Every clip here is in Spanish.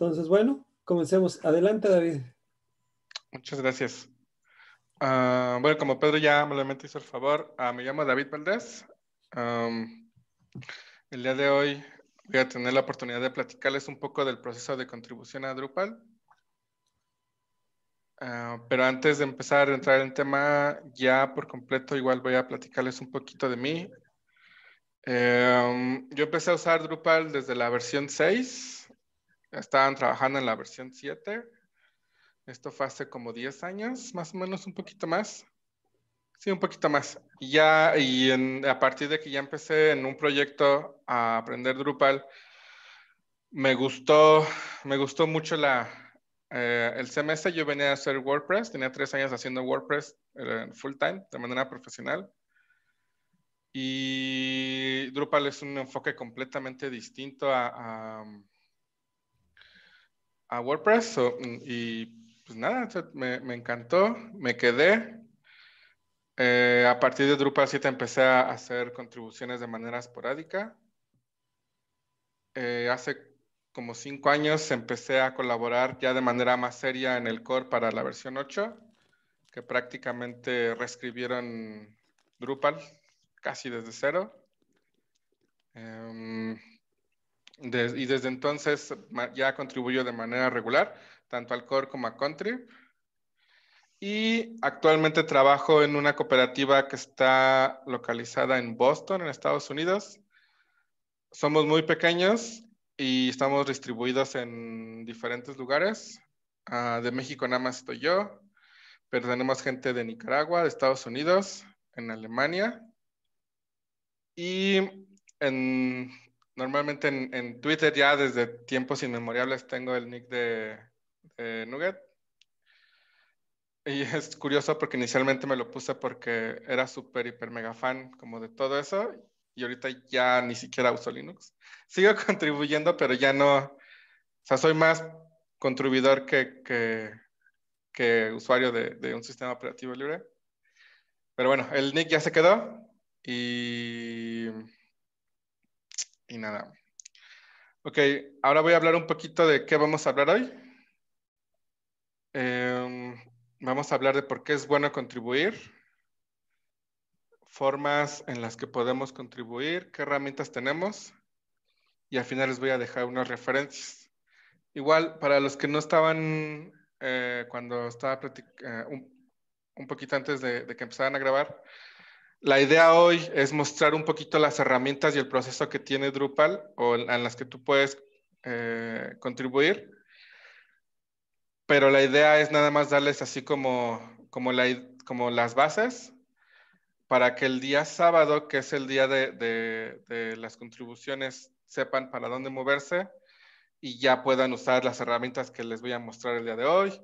Entonces, bueno, comencemos. Adelante, David. Muchas gracias. Ah, bueno, como Pedro ya amablemente hizo el favor, ah, me llamo David Valdés. el día de hoy voy a tener la oportunidad de platicarles un poco del proceso de contribución a Drupal. Ah, pero antes de empezar a entrar en tema ya por completo, igual voy a platicarles un poquito de mí. Em, yo empecé a usar Drupal desde la versión 6 Estaban trabajando en la versión 7. Esto fue hace como 10 años, más o menos, un poquito más. Sí, un poquito más. Ya, y a partir de que ya empecé en un proyecto a aprender Drupal, me gustó, me gustó mucho la, eh, el semestre. Yo venía a hacer WordPress, tenía tres años haciendo WordPress eh, full time, de manera profesional. Y Drupal es un enfoque completamente distinto a a WordPress mm, y pues nada, me, me, encantó, me quedé. Eh, a partir de Drupal 7 empecé a hacer contribuciones de manera esporádica. Eh, hace como cinco años empecé a colaborar ya de manera más seria en el core para la versión 8, que prácticamente reescribieron Drupal casi desde cero. Em, y desde entonces ya contribuyo de manera regular, tanto al core como a country. Y actualmente trabajo en una cooperativa que está localizada en Boston, en Estados Unidos. Somos muy pequeños y estamos distribuidos en diferentes lugares. Ah, de México nada más estoy yo, pero tenemos gente de Nicaragua, de Estados Unidos, en Alemania. Y en Normalmente en, Twitter ya desde tiempos inmemoriales tengo el nick de, Nugget. Y es curioso porque inicialmente me lo puse porque era súper, hiper, mega fan como de todo eso. Y ahorita ya ni siquiera uso Linux. Sigo contribuyendo, pero ya no. O sea, soy más contribuidor que, que, usuario de un sistema operativo libre. Pero bueno, el nick ya se quedó. Y y nada. Ok, ahora voy a hablar un poquito de qué vamos a hablar hoy. Em, vamos a hablar de por qué es bueno contribuir, formas en las que podemos contribuir, qué herramientas tenemos y al final les voy a dejar unas referencias. Igual, para los que no estaban eh, cuando estaba eh, un, poquito antes de, de que empezaran a grabar, la idea hoy es mostrar un poquito las herramientas y el proceso que tiene Drupal o en, las que tú puedes eh, contribuir. Pero la idea es nada más darles así como, como, las bases para que el día sábado, que es el día de, las contribuciones, sepan para dónde moverse y ya puedan usar las herramientas que les voy a mostrar el día de hoy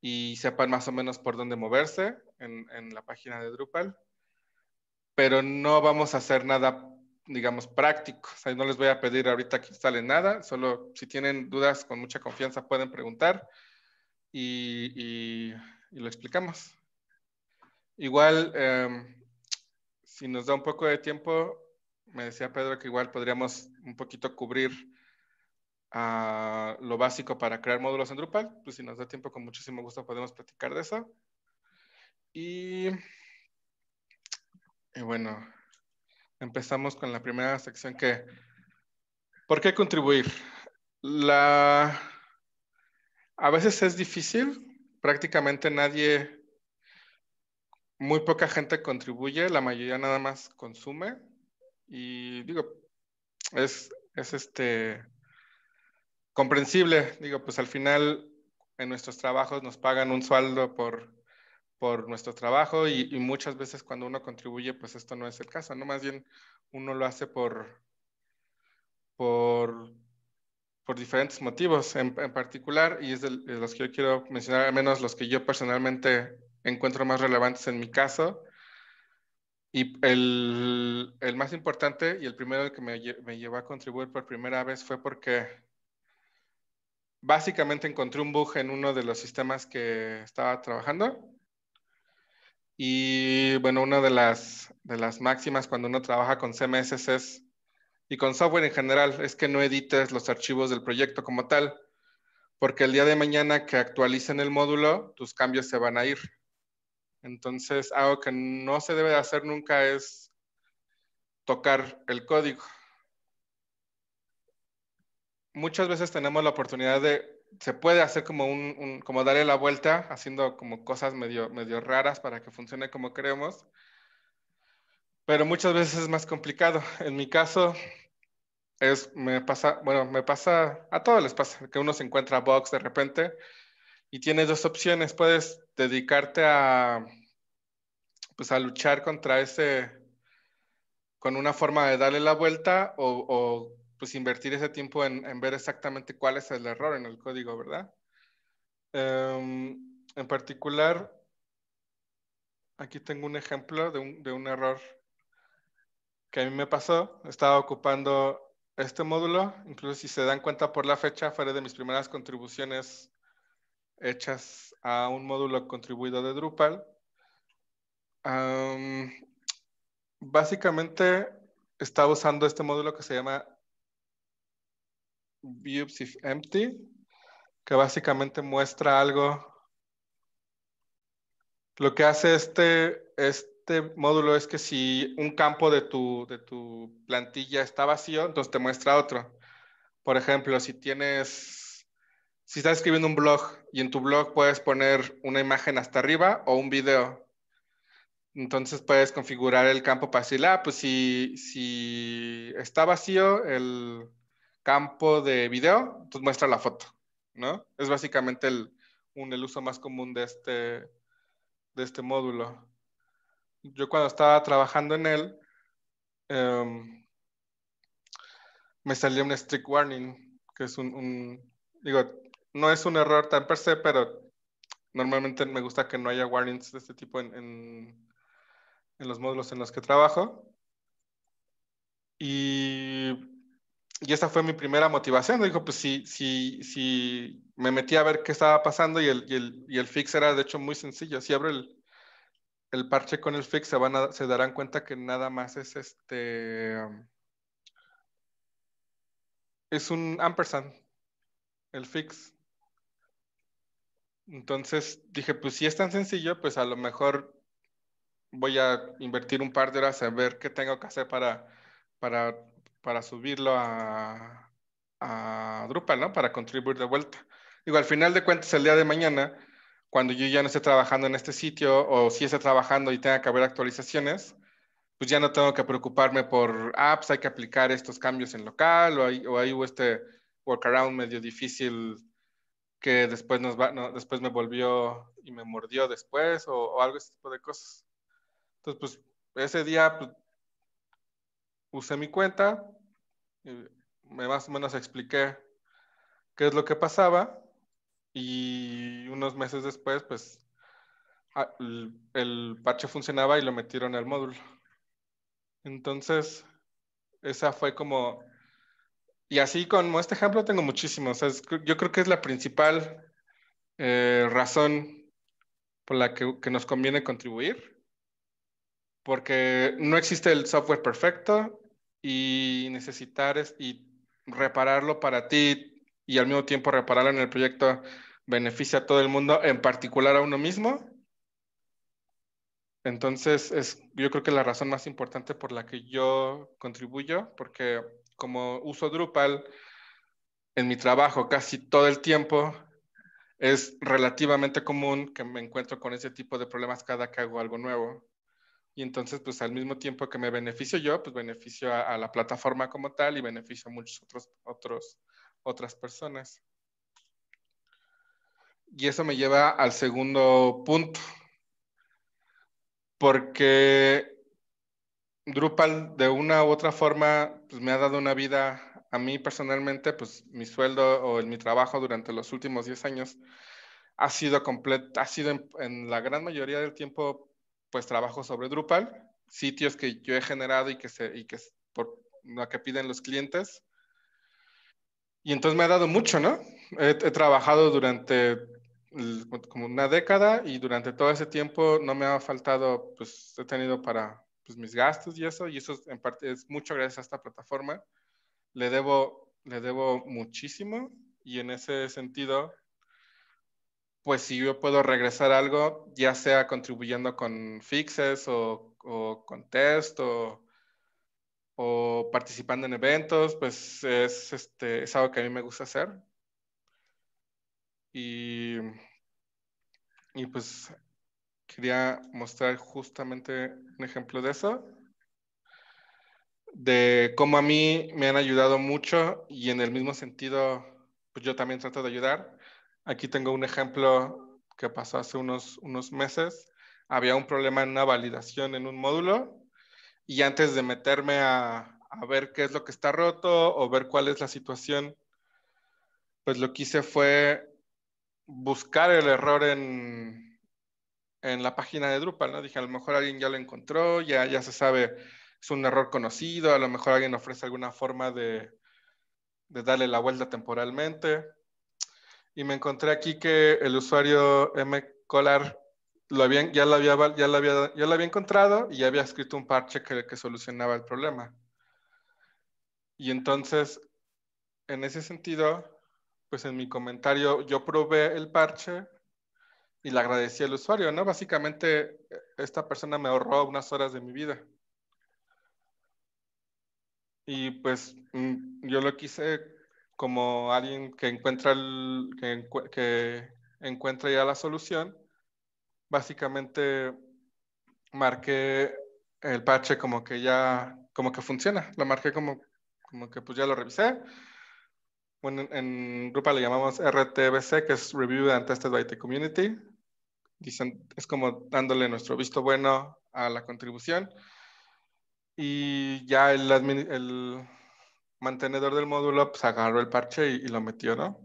y sepan más o menos por dónde moverse en la página de Drupal pero no vamos a hacer nada, digamos, práctico. O sea, no les voy a pedir ahorita que instalen nada, solo si tienen dudas con mucha confianza pueden preguntar y, lo explicamos. Igual, em, si nos da un poco de tiempo, me decía Pedro que igual podríamos un poquito cubrir ah, lo básico para crear módulos en Drupal. Pues si nos da tiempo, con muchísimo gusto podemos platicar de eso. Y y bueno, empezamos con la primera sección que, ¿por qué contribuir? La, a veces es difícil, prácticamente nadie, muy poca gente contribuye, la mayoría nada más consume. Y digo, es, es este, comprensible, digo, pues al final en nuestros trabajos nos pagan un sueldo por por nuestro trabajo y, muchas veces cuando uno contribuye, pues esto no es el caso, ¿no? Más bien uno lo hace por, por, diferentes motivos en, particular y es de, los que yo quiero mencionar, al menos los que yo personalmente encuentro más relevantes en mi caso. Y el, el más importante y el primero que me, me llevó a contribuir por primera vez fue porque básicamente encontré un bug en uno de los sistemas que estaba trabajando y bueno, una de las, de las máximas cuando uno trabaja con CMS es, y con software en general, es que no edites los archivos del proyecto como tal, porque el día de mañana que actualicen el módulo, tus cambios se van a ir. Entonces, algo que no se debe hacer nunca es tocar el código. Muchas veces tenemos la oportunidad de se puede hacer como un, como darle la vuelta, haciendo como cosas medio, medio raras para que funcione como queremos. pero muchas veces es más complicado. En mi caso, es, me pasa, bueno, me pasa, a todos les pasa, que uno se encuentra box de repente y tienes dos opciones, puedes dedicarte a, pues a luchar contra ese, con una forma de darle la vuelta o pues invertir ese tiempo en, ver exactamente cuál es el error en el código, ¿verdad? Em, en particular, aquí tengo un ejemplo de un, error que a mí me pasó. Estaba ocupando este módulo, incluso si se dan cuenta por la fecha, fue de mis primeras contribuciones hechas a un módulo contribuido de Drupal. Em, básicamente estaba usando este módulo que se llama views if empty, que básicamente muestra algo. Lo que hace este, este módulo es que si un campo de tu, de tu plantilla está vacío, entonces te muestra otro. Por ejemplo, si tienes, si estás escribiendo un blog y en tu blog puedes poner una imagen hasta arriba o un video, entonces puedes configurar el campo para decir, ah, pues si, si está vacío el, campo de video, entonces muestra la foto, ¿no? Es básicamente el, un, el uso más común de este, de este módulo. Yo cuando estaba trabajando en él, em, me salió un strict warning, que es un, digo, no es un error tan per se, pero normalmente me gusta que no haya warnings de este tipo en, en los módulos en los que trabajo. Y y esa fue mi primera motivación. Dijo, pues si, si, si me metí a ver qué estaba pasando y el, y el, fix era de hecho muy sencillo. Si abro el, parche con el fix, se, van se darán cuenta que nada más es este... Um, es un ampersand, el fix. Entonces dije, pues si es tan sencillo, pues a lo mejor voy a invertir un par de horas a ver qué tengo que hacer para, para para subirlo a, Drupal, ¿no? Para contribuir de vuelta. Digo, al final de cuentas, el día de mañana, cuando yo ya no esté trabajando en este sitio o si esté trabajando y tenga que haber actualizaciones, pues ya no tengo que preocuparme por, apps, hay que aplicar estos cambios en local o hay, o hay este workaround medio difícil que después, nos va, no, después me volvió y me mordió después o, o algo ese tipo de cosas. Entonces, pues ese día pues, usé mi cuenta, me más o menos expliqué qué es lo que pasaba y unos meses después, pues, el, parche funcionaba y lo metieron al módulo. Entonces, esa fue como... Y así como este ejemplo tengo muchísimos. yo creo que es la principal eh, razón por la que nos conviene contribuir, porque no existe el software perfecto, y necesitar y repararlo para ti y al mismo tiempo repararlo en el proyecto beneficia a todo el mundo, en particular a uno mismo. Entonces, yo creo que la razón más importante por la que yo contribuyo, porque como uso Drupal en mi trabajo casi todo el tiempo, es relativamente común que me encuentro con ese tipo de problemas cada que hago algo nuevo. Y entonces, pues al mismo tiempo que me beneficio yo, pues beneficio a, la plataforma como tal y beneficio a muchos otros, otros, otras personas. Y eso me lleva al segundo punto. Porque Drupal de una u otra forma pues, me ha dado una vida a mí personalmente, pues mi sueldo o mi trabajo durante los últimos 10 años ha sido ha sido en, en, la gran mayoría del tiempo pues trabajo sobre Drupal, sitios que yo he generado y que, se, y que por lo que piden los clientes. Y entonces me ha dado mucho, ¿no? He, trabajado durante como una década y durante todo ese tiempo no me ha faltado, pues he tenido para pues, mis gastos y eso, y eso en parte es mucho gracias a esta plataforma. Le debo, le debo muchísimo y en ese sentido pues si yo puedo regresar algo, ya sea contribuyendo con fixes o, con test o, o, participando en eventos, pues es, este, es algo que a mí me gusta hacer. Y, y pues quería mostrar justamente un ejemplo de eso, de cómo a mí me han ayudado mucho y en el mismo sentido, pues yo también trato de ayudar Aquí tengo un ejemplo que pasó hace unos, unos meses. Había un problema en una validación en un módulo y antes de meterme a, ver qué es lo que está roto o ver cuál es la situación, pues lo que hice fue buscar el error en, la página de Drupal, ¿no? Dije, a lo mejor alguien ya lo encontró, ya, ya se sabe, es un error conocido, a lo mejor alguien ofrece alguna forma de, de darle la vuelta temporalmente y me encontré aquí que el usuario M. Collar lo habían, ya, lo había, ya, lo había, ya lo había encontrado y ya había escrito un parche que, que solucionaba el problema. Y entonces, en ese sentido, pues en mi comentario yo probé el parche y le agradecí al usuario, ¿no? Básicamente, e, esta persona me ahorró unas horas de mi vida. Y pues mm, yo lo quise como alguien que encuentra, el, que, encuentra ya la solución, básicamente marqué el parche como que ya, como que funciona. Lo marqué como, como que pues ya lo revisé. Bueno, en, grupo le llamamos RTBC, que es Review and Tested by the Community. Dicen, es como dándole nuestro visto bueno a la contribución. Y ya el, mantenedor del módulo pues, agarró el parche y, lo metió, ¿no?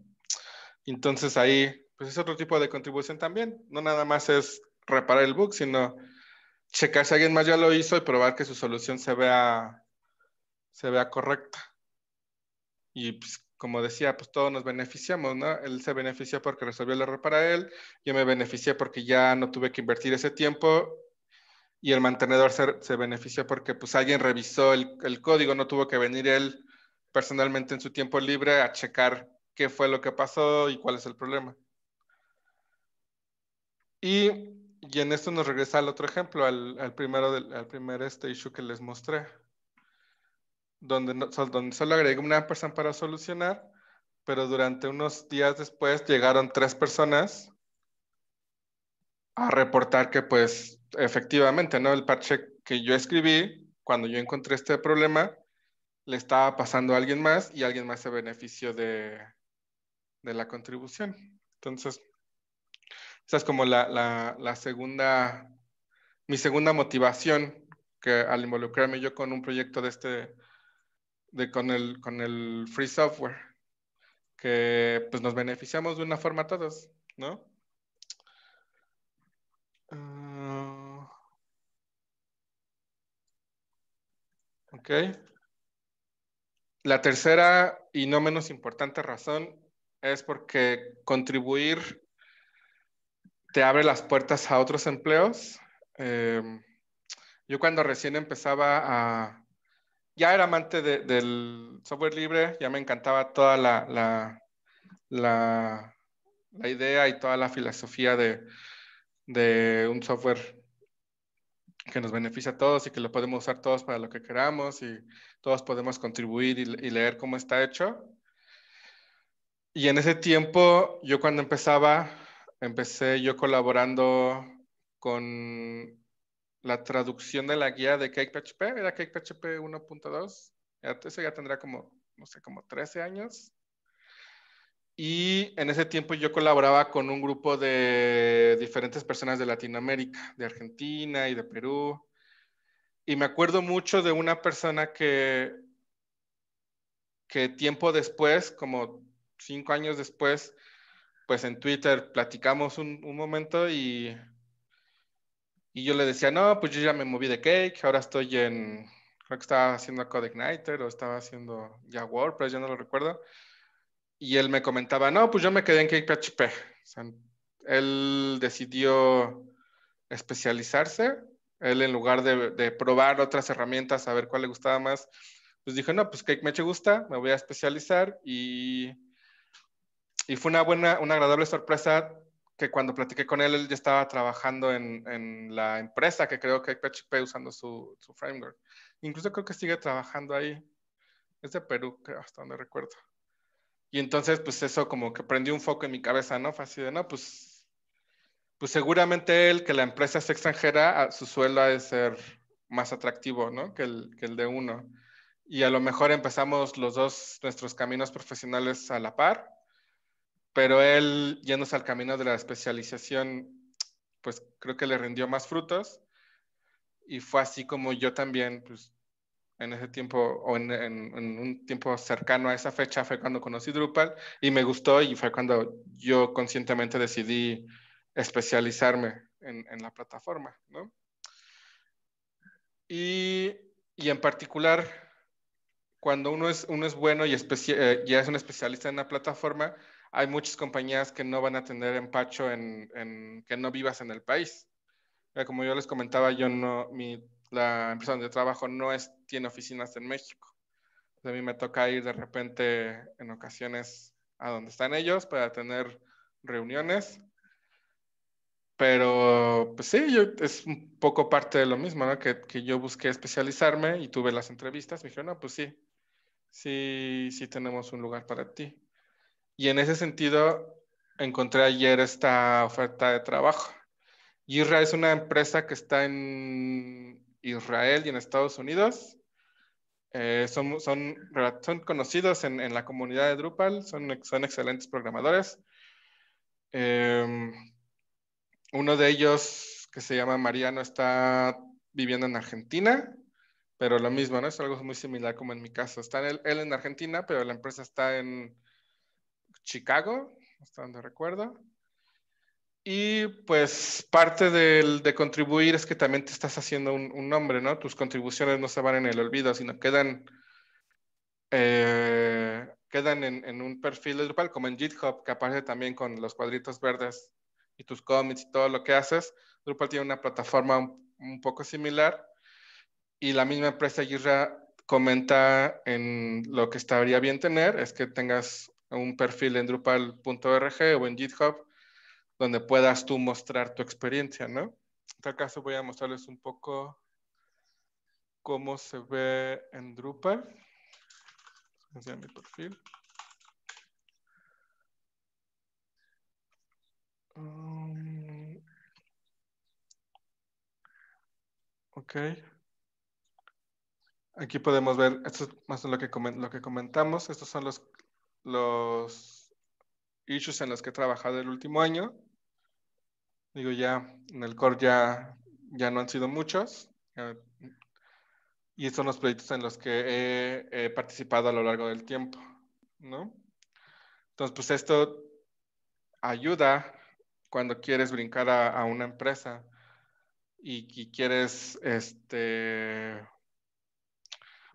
Entonces ahí, pues es otro tipo de contribución también. No nada más es reparar el bug, sino checar si alguien más ya lo hizo y probar que su solución se vea, se vea correcta. Y pues, como decía, pues todos nos beneficiamos, ¿no? Él se benefició porque resolvió el error para él, yo me beneficié porque ya no tuve que invertir ese tiempo y el mantenedor se, se benefició porque pues alguien revisó el, el código, no tuvo que venir él personalmente en su tiempo libre a checar qué fue lo que pasó y cuál es el problema. Y, en esto nos regresa al otro ejemplo, al, primero del, al primer este issue que les mostré, donde, no, donde solo agregué una persona para solucionar, pero durante unos días después llegaron tres personas a reportar que pues efectivamente, ¿no? El parche que yo escribí cuando yo encontré este problema le estaba pasando a alguien más y alguien más se benefició de, de la contribución. Entonces, esa es como la, la, segunda, mi segunda motivación que al involucrarme yo con un proyecto de este, de, con, el, con el free software, que pues nos beneficiamos de una forma todos, ¿no? Ah. ok. La tercera y no menos importante razón es porque contribuir te abre las puertas a otros empleos. Em, yo cuando recién empezaba a... Ya era amante del software libre, ya me encantaba toda la, idea y toda la filosofía de, de un software que nos beneficia a todos y que lo podemos usar todos para lo que queramos y todos podemos contribuir y, leer cómo está hecho. Y en ese tiempo, yo cuando empezaba, empecé yo colaborando con la traducción de la guía de CakePHP, era CakePHP 1.2, eso ya tendrá como, no sé, como 13 años. Y en ese tiempo yo colaboraba con un grupo de diferentes personas de Latinoamérica, de Argentina y de Perú. Y me acuerdo mucho de una persona que, que tiempo después, como cinco años después, pues en Twitter platicamos un, un momento y, y yo le decía, no, pues yo ya me moví de Cake, ahora estoy en, creo que estaba haciendo Code Igniter o estaba haciendo ya WordPress, ya no lo recuerdo y él me comentaba, no, pues yo me quedé en CakePHP. él decidió especializarse. Él en lugar de, probar otras herramientas, a ver cuál le gustaba más, pues dijo, no, pues Cake me gusta, me voy a especializar. Y, y fue una buena, una agradable sorpresa que cuando platiqué con él, él ya estaba trabajando en, en la empresa que creó CakePHP usando su, su framework. Incluso creo que sigue trabajando ahí. Es de Perú, creo, hasta donde recuerdo. Y entonces, pues eso como que prendió un foco en mi cabeza, ¿no? Fue así de, no, pues, pues seguramente el que la empresa es extranjera, ah, su sueldo ha de ser más atractivo, ¿no? Que el, que el de uno. Y a lo mejor empezamos los dos nuestros caminos profesionales a la par, pero él yéndose al camino de la especialización, pues creo que le rindió más frutos. Y fue así como yo también, pues en ese tiempo o en, en, un tiempo cercano a esa fecha fue cuando conocí Drupal y me gustó y fue cuando yo conscientemente decidí especializarme en, en la plataforma, ¿no? Y, y, en particular, cuando uno es, uno es bueno y eh, ya es un especialista en la plataforma, hay muchas compañías que no van a tener empacho en, que no vivas en el país. Como yo les comentaba, yo no, mi la empresa donde trabajo no es, tiene oficinas en México. a mí me toca ir de repente en ocasiones a donde están ellos para tener reuniones. Pero, pues sí, yo, es un poco parte de lo mismo, ¿no? Que, que yo busqué especializarme y tuve las entrevistas. Me dijeron, no, pues sí, sí, sí tenemos un lugar para ti. Y en ese sentido, encontré ayer esta oferta de trabajo. yra es una empresa que está en Israel y en Estados Unidos. Eh, son, son, conocidos en, la comunidad de Drupal, son, son excelentes programadores. Em, uno de ellos, que se llama Mariano, está viviendo en Argentina, pero lo mismo, ¿no? Es algo muy similar como en mi caso. Está él, él en Argentina, pero la empresa está en Chicago, hasta donde recuerdo. Y pues parte del, de contribuir es que también te estás haciendo un, un, nombre, ¿no? Tus contribuciones no se van en el olvido, sino quedan, eh, quedan en, en, un perfil de Drupal, como en GitHub, que aparece también con los cuadritos verdes y tus commits y todo lo que haces. Drupal tiene una plataforma un, poco similar y la misma empresa Jira comenta en lo que estaría bien tener, es que tengas un perfil en drupal.org o en GitHub donde puedas tú mostrar tu experiencia, ¿no? En tal caso voy a mostrarles un poco cómo se ve en Drupal. Enseñar mi perfil. Um, ok. Aquí podemos ver, esto es más lo que, lo que comentamos, estos son los issues en los que he trabajado el último año. Digo, ya en el core ya, ya no han sido muchos. y son los proyectos en los que he, participado a lo largo del tiempo, ¿no? Entonces, pues esto ayuda cuando quieres brincar a, una empresa y, y, quieres, este,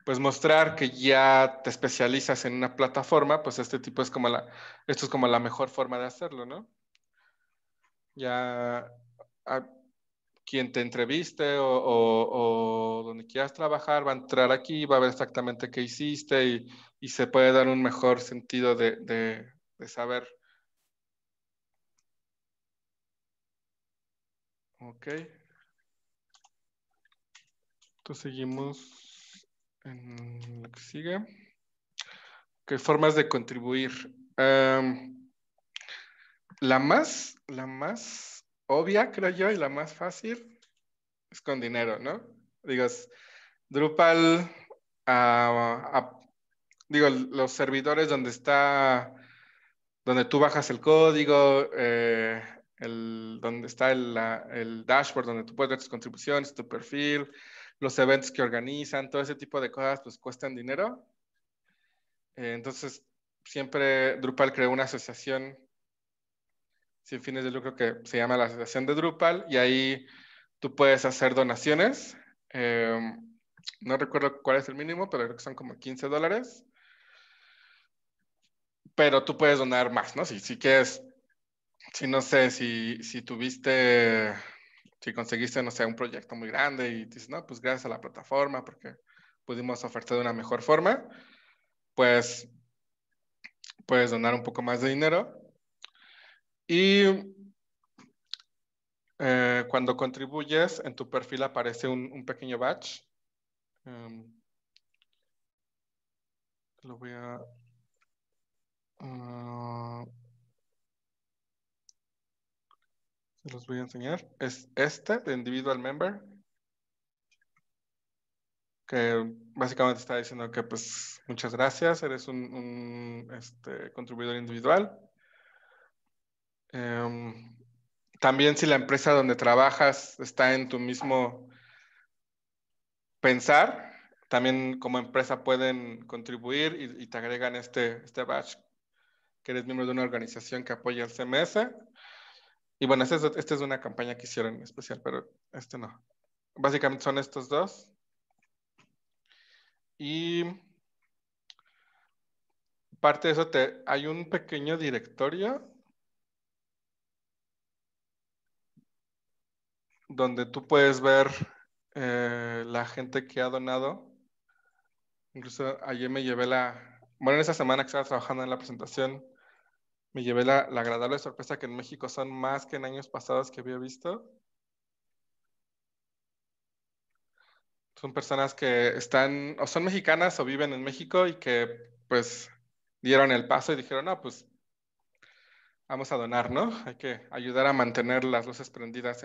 pues mostrar que ya te especializas en una plataforma, pues este tipo es como la, esto es como la mejor forma de hacerlo, ¿no? ya a quien te entreviste o, donde quieras trabajar va a entrar aquí, va a ver exactamente qué hiciste y, se puede dar un mejor sentido de, saber. Ok. Entonces seguimos en lo que sigue. ¿Qué formas de contribuir? Em, la más, la más obvia, creo yo, y la más fácil es con dinero, ¿no? Digas, Drupal, ah, ah, digo, los servidores donde está, donde tú bajas el código, eh, el, donde está el, dashboard, donde tú puedes ver tus contribuciones, tu perfil, los eventos que organizan, todo ese tipo de cosas, pues cuestan dinero. Eh, entonces, siempre Drupal creó una asociación sin fines de lucro que se llama la Asociación de Drupal y ahí tú puedes hacer donaciones. Em, no recuerdo cuál es el mínimo, pero creo que son como 15 dólares. Pero tú puedes donar más, ¿no? Si, si quieres, si no sé, si, si tuviste, si conseguiste, no sé, un proyecto muy grande y dices, no, pues gracias a la plataforma porque pudimos ofertar de una mejor forma, pues puedes donar un poco más de dinero y eh, cuando contribuyes, en tu perfil aparece un, pequeño batch. Em, lo voy a... Ah, se los voy a enseñar. Es este de individual member. Que básicamente está diciendo que pues muchas gracias, eres un, este, contribuidor individual. Em, también si la empresa donde trabajas está en tu mismo pensar, también como empresa pueden contribuir y, te agregan este, este badge que eres miembro de una organización que apoya el CMS. Y bueno, esta es, es, una campaña que hicieron en especial, pero este no. Básicamente son estos dos. Y parte de eso, te, hay un pequeño directorio donde tú puedes ver eh, la gente que ha donado. Incluso ayer me llevé la, bueno, en esa semana que estaba trabajando en la presentación, me llevé la, la agradable sorpresa que en México son más que en años pasados que había visto. Son personas que están, o son mexicanas o viven en México y que pues dieron el paso y dijeron, no, pues vamos a donar, ¿no? Hay que ayudar a mantener las luces prendidas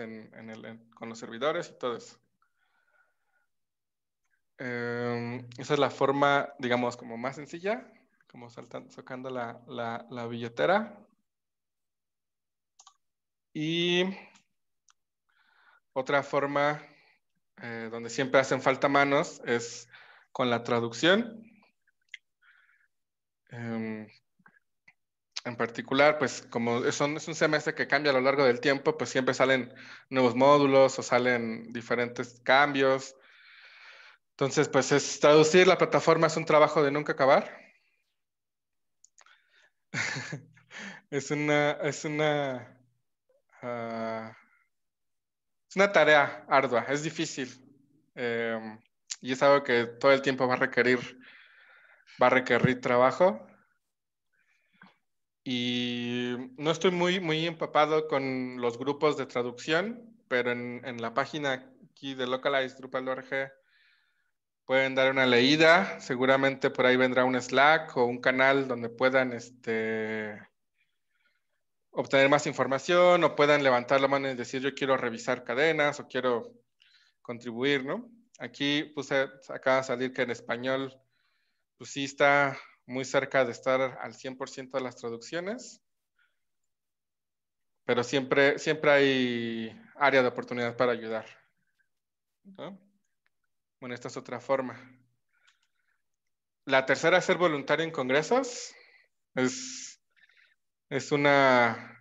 con los servidores y todo eso. Em, esa es la forma, digamos, como más sencilla, como saltando, sacando la, billetera. Y otra forma eh, donde siempre hacen falta manos es con la traducción. Em, en particular, pues como es un, es semestre que cambia a lo largo del tiempo, pues siempre salen nuevos módulos o salen diferentes cambios. Entonces, pues es traducir la plataforma es un trabajo de nunca acabar. es una, es una, ah, una tarea ardua, es difícil. Eh, y es algo que todo el tiempo va a requerir, va a requerir trabajo y no estoy muy, muy empapado con los grupos de traducción, pero en, la página aquí de localize.drupal.org pueden dar una leída. Seguramente por ahí vendrá un Slack o un canal donde puedan este, obtener más información o puedan levantar la mano y decir yo quiero revisar cadenas o quiero contribuir, ¿no? Aquí puse, acaba de salir que en español, pues sí muy cerca de estar al 100% de las traducciones, pero siempre, siempre hay área de oportunidad para ayudar. Bueno, esta es otra forma. La tercera es ser voluntario en congresos. Es, es, una,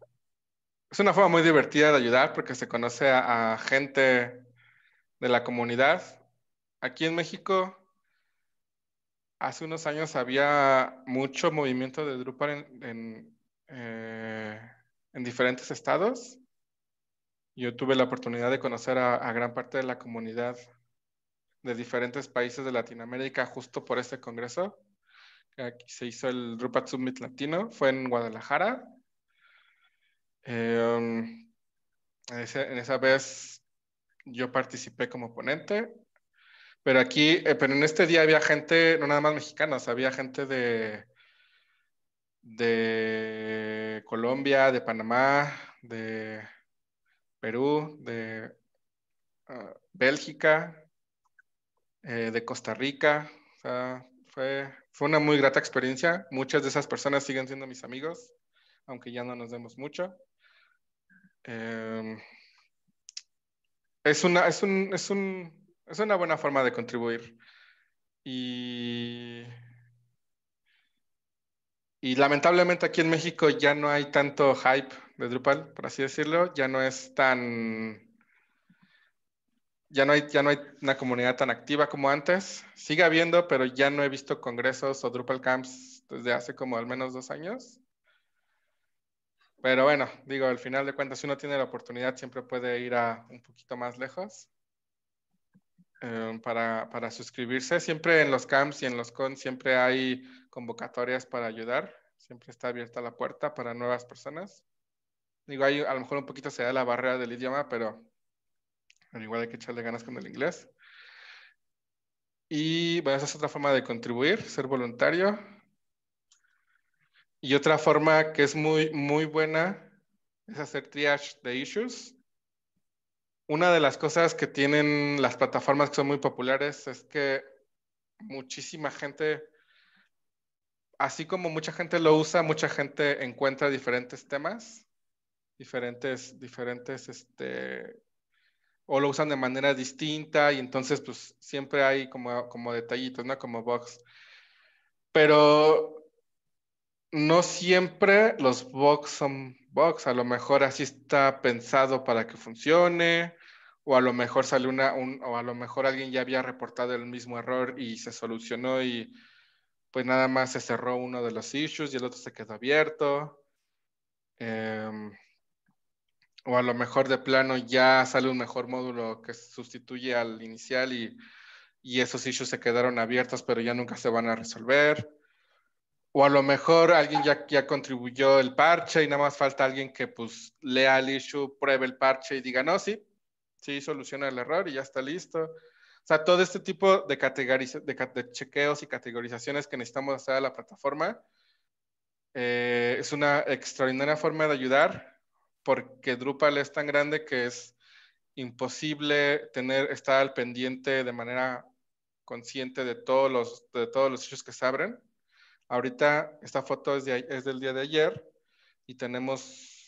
es una forma muy divertida de ayudar porque se conoce a gente de la comunidad. Aquí en México Hace unos años había mucho movimiento de Drupal en, eh, diferentes estados. Yo tuve la oportunidad de conocer a, gran parte de la comunidad de diferentes países de Latinoamérica justo por este congreso. Aquí se hizo el Drupal Summit Latino, fue en Guadalajara. Eh, um, en esa vez yo participé como ponente pero aquí, eh, pero en este día había gente, no nada más mexicanas, había gente de, de Colombia, de Panamá, de Perú, de ah, Bélgica, eh, de Costa Rica. O sea, fue, una muy grata experiencia. Muchas de esas personas siguen siendo mis amigos, aunque ya no nos vemos mucho. Em, es, una, es, un, es un es una buena forma de contribuir. Y, lamentablemente aquí en México ya no hay tanto hype de Drupal, por así decirlo. Ya no es tan... Ya no, hay, ya no hay una comunidad tan activa como antes. Sigue habiendo, pero ya no he visto congresos o Drupal Camps desde hace como al menos dos años. Pero bueno, digo, al final de cuentas, si uno tiene la oportunidad, siempre puede ir a un poquito más lejos. Em, para, suscribirse. Siempre en los camps y en los cons siempre hay convocatorias para ayudar. Siempre está abierta la puerta para nuevas personas. Digo, a lo mejor un poquito se da la barrera del idioma, pero al igual hay que echarle ganas con el inglés. Y bueno, esa es otra forma de contribuir, ser voluntario. Y otra forma que es muy, muy buena es hacer triage de issues. Una de las cosas que tienen las plataformas que son muy populares es que muchísima gente, así como mucha gente lo usa, mucha gente encuentra diferentes temas, diferentes, diferentes, este, o lo usan de manera distinta y entonces pues siempre hay como, como detallitos, ¿no? Como box, Pero no siempre los box son box. A lo mejor así está pensado para que funcione o a lo mejor sale una, lo mejor alguien ya había reportado el mismo error y se solucionó y pues nada más se cerró uno de los issues y el otro se quedó abierto. Em, o a lo mejor de plano ya sale un mejor módulo que sustituye al inicial y, esos issues se quedaron abiertos pero ya nunca se van a resolver. O a lo mejor alguien ya, ya contribuyó el parche y nada más falta alguien que pues lea el issue, pruebe el parche y diga, no, sí, sí soluciona el error y ya está listo. O sea, todo este tipo de, de, de chequeos y categorizaciones que necesitamos hacer a la plataforma eh, es una extraordinaria forma de ayudar porque Drupal es tan grande que es imposible tener, estar al pendiente de manera consciente de todos los, de todos los que se abren. Ahorita esta foto es del día de ayer y tenemos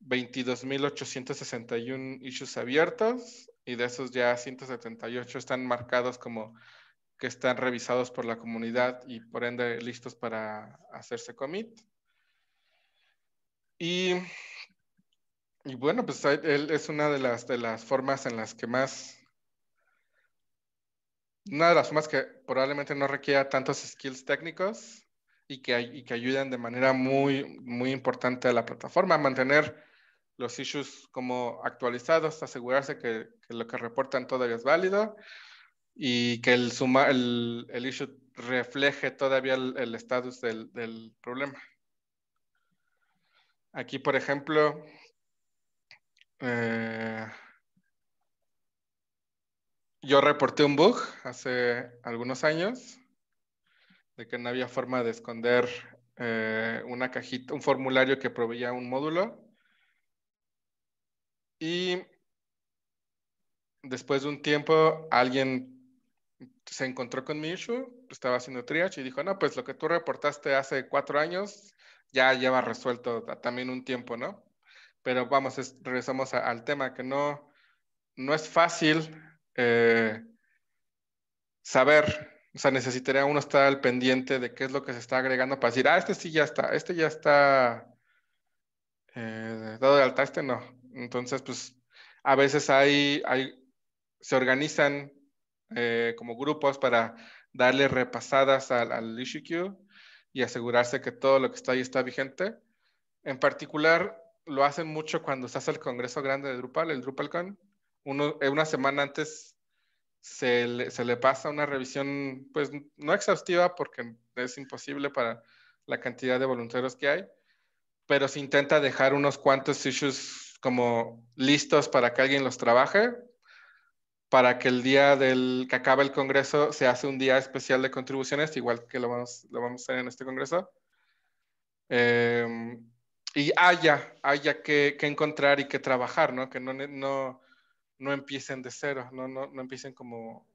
22.861 issues abiertos y de esos ya 178 están marcados como que están revisados por la comunidad y por ende listos para hacerse commit. Y, y bueno, pues él es una de las, de las formas en las que más, una de las formas que probablemente no requiera tantos skills técnicos y que, y que ayudan de manera muy, muy importante a la plataforma a mantener los issues como actualizados, asegurarse que, lo que reportan todavía es válido y que el, el, issue refleje todavía el estatus del, problema. Aquí, por ejemplo, eh, yo reporté un bug hace algunos años de que no había forma de esconder eh, una cajita, un formulario que proveía un módulo y después de un tiempo, alguien se encontró con mi estaba haciendo triage y dijo, no, pues lo que tú reportaste hace cuatro años ya lleva resuelto también un tiempo, ¿no? Pero vamos, regresamos al tema, que no, no es fácil eh, saber, o sea, necesitaría uno estar al pendiente de qué es lo que se está agregando para decir, ah, este sí ya está, este ya está eh, dado de alta, este no. Entonces, pues a veces hay, hay se organizan eh, como grupos para darle repasadas al, issue queue y asegurarse que todo lo que está ahí está vigente. En particular, lo hacen mucho cuando estás hace el Congreso Grande de Drupal, el DrupalCon. Eh, una semana antes se le, se le, pasa una revisión, pues no exhaustiva porque es imposible para la cantidad de voluntarios que hay, pero se intenta dejar unos cuantos issues como listos para que alguien los trabaje, para que el día del que acaba el Congreso se hace un día especial de contribuciones, igual que lo vamos, lo vamos a hacer en este Congreso. Em, y haya, haya que, que, encontrar y que trabajar, ¿no? Que no, no, no empiecen de cero, no, no, no empiecen como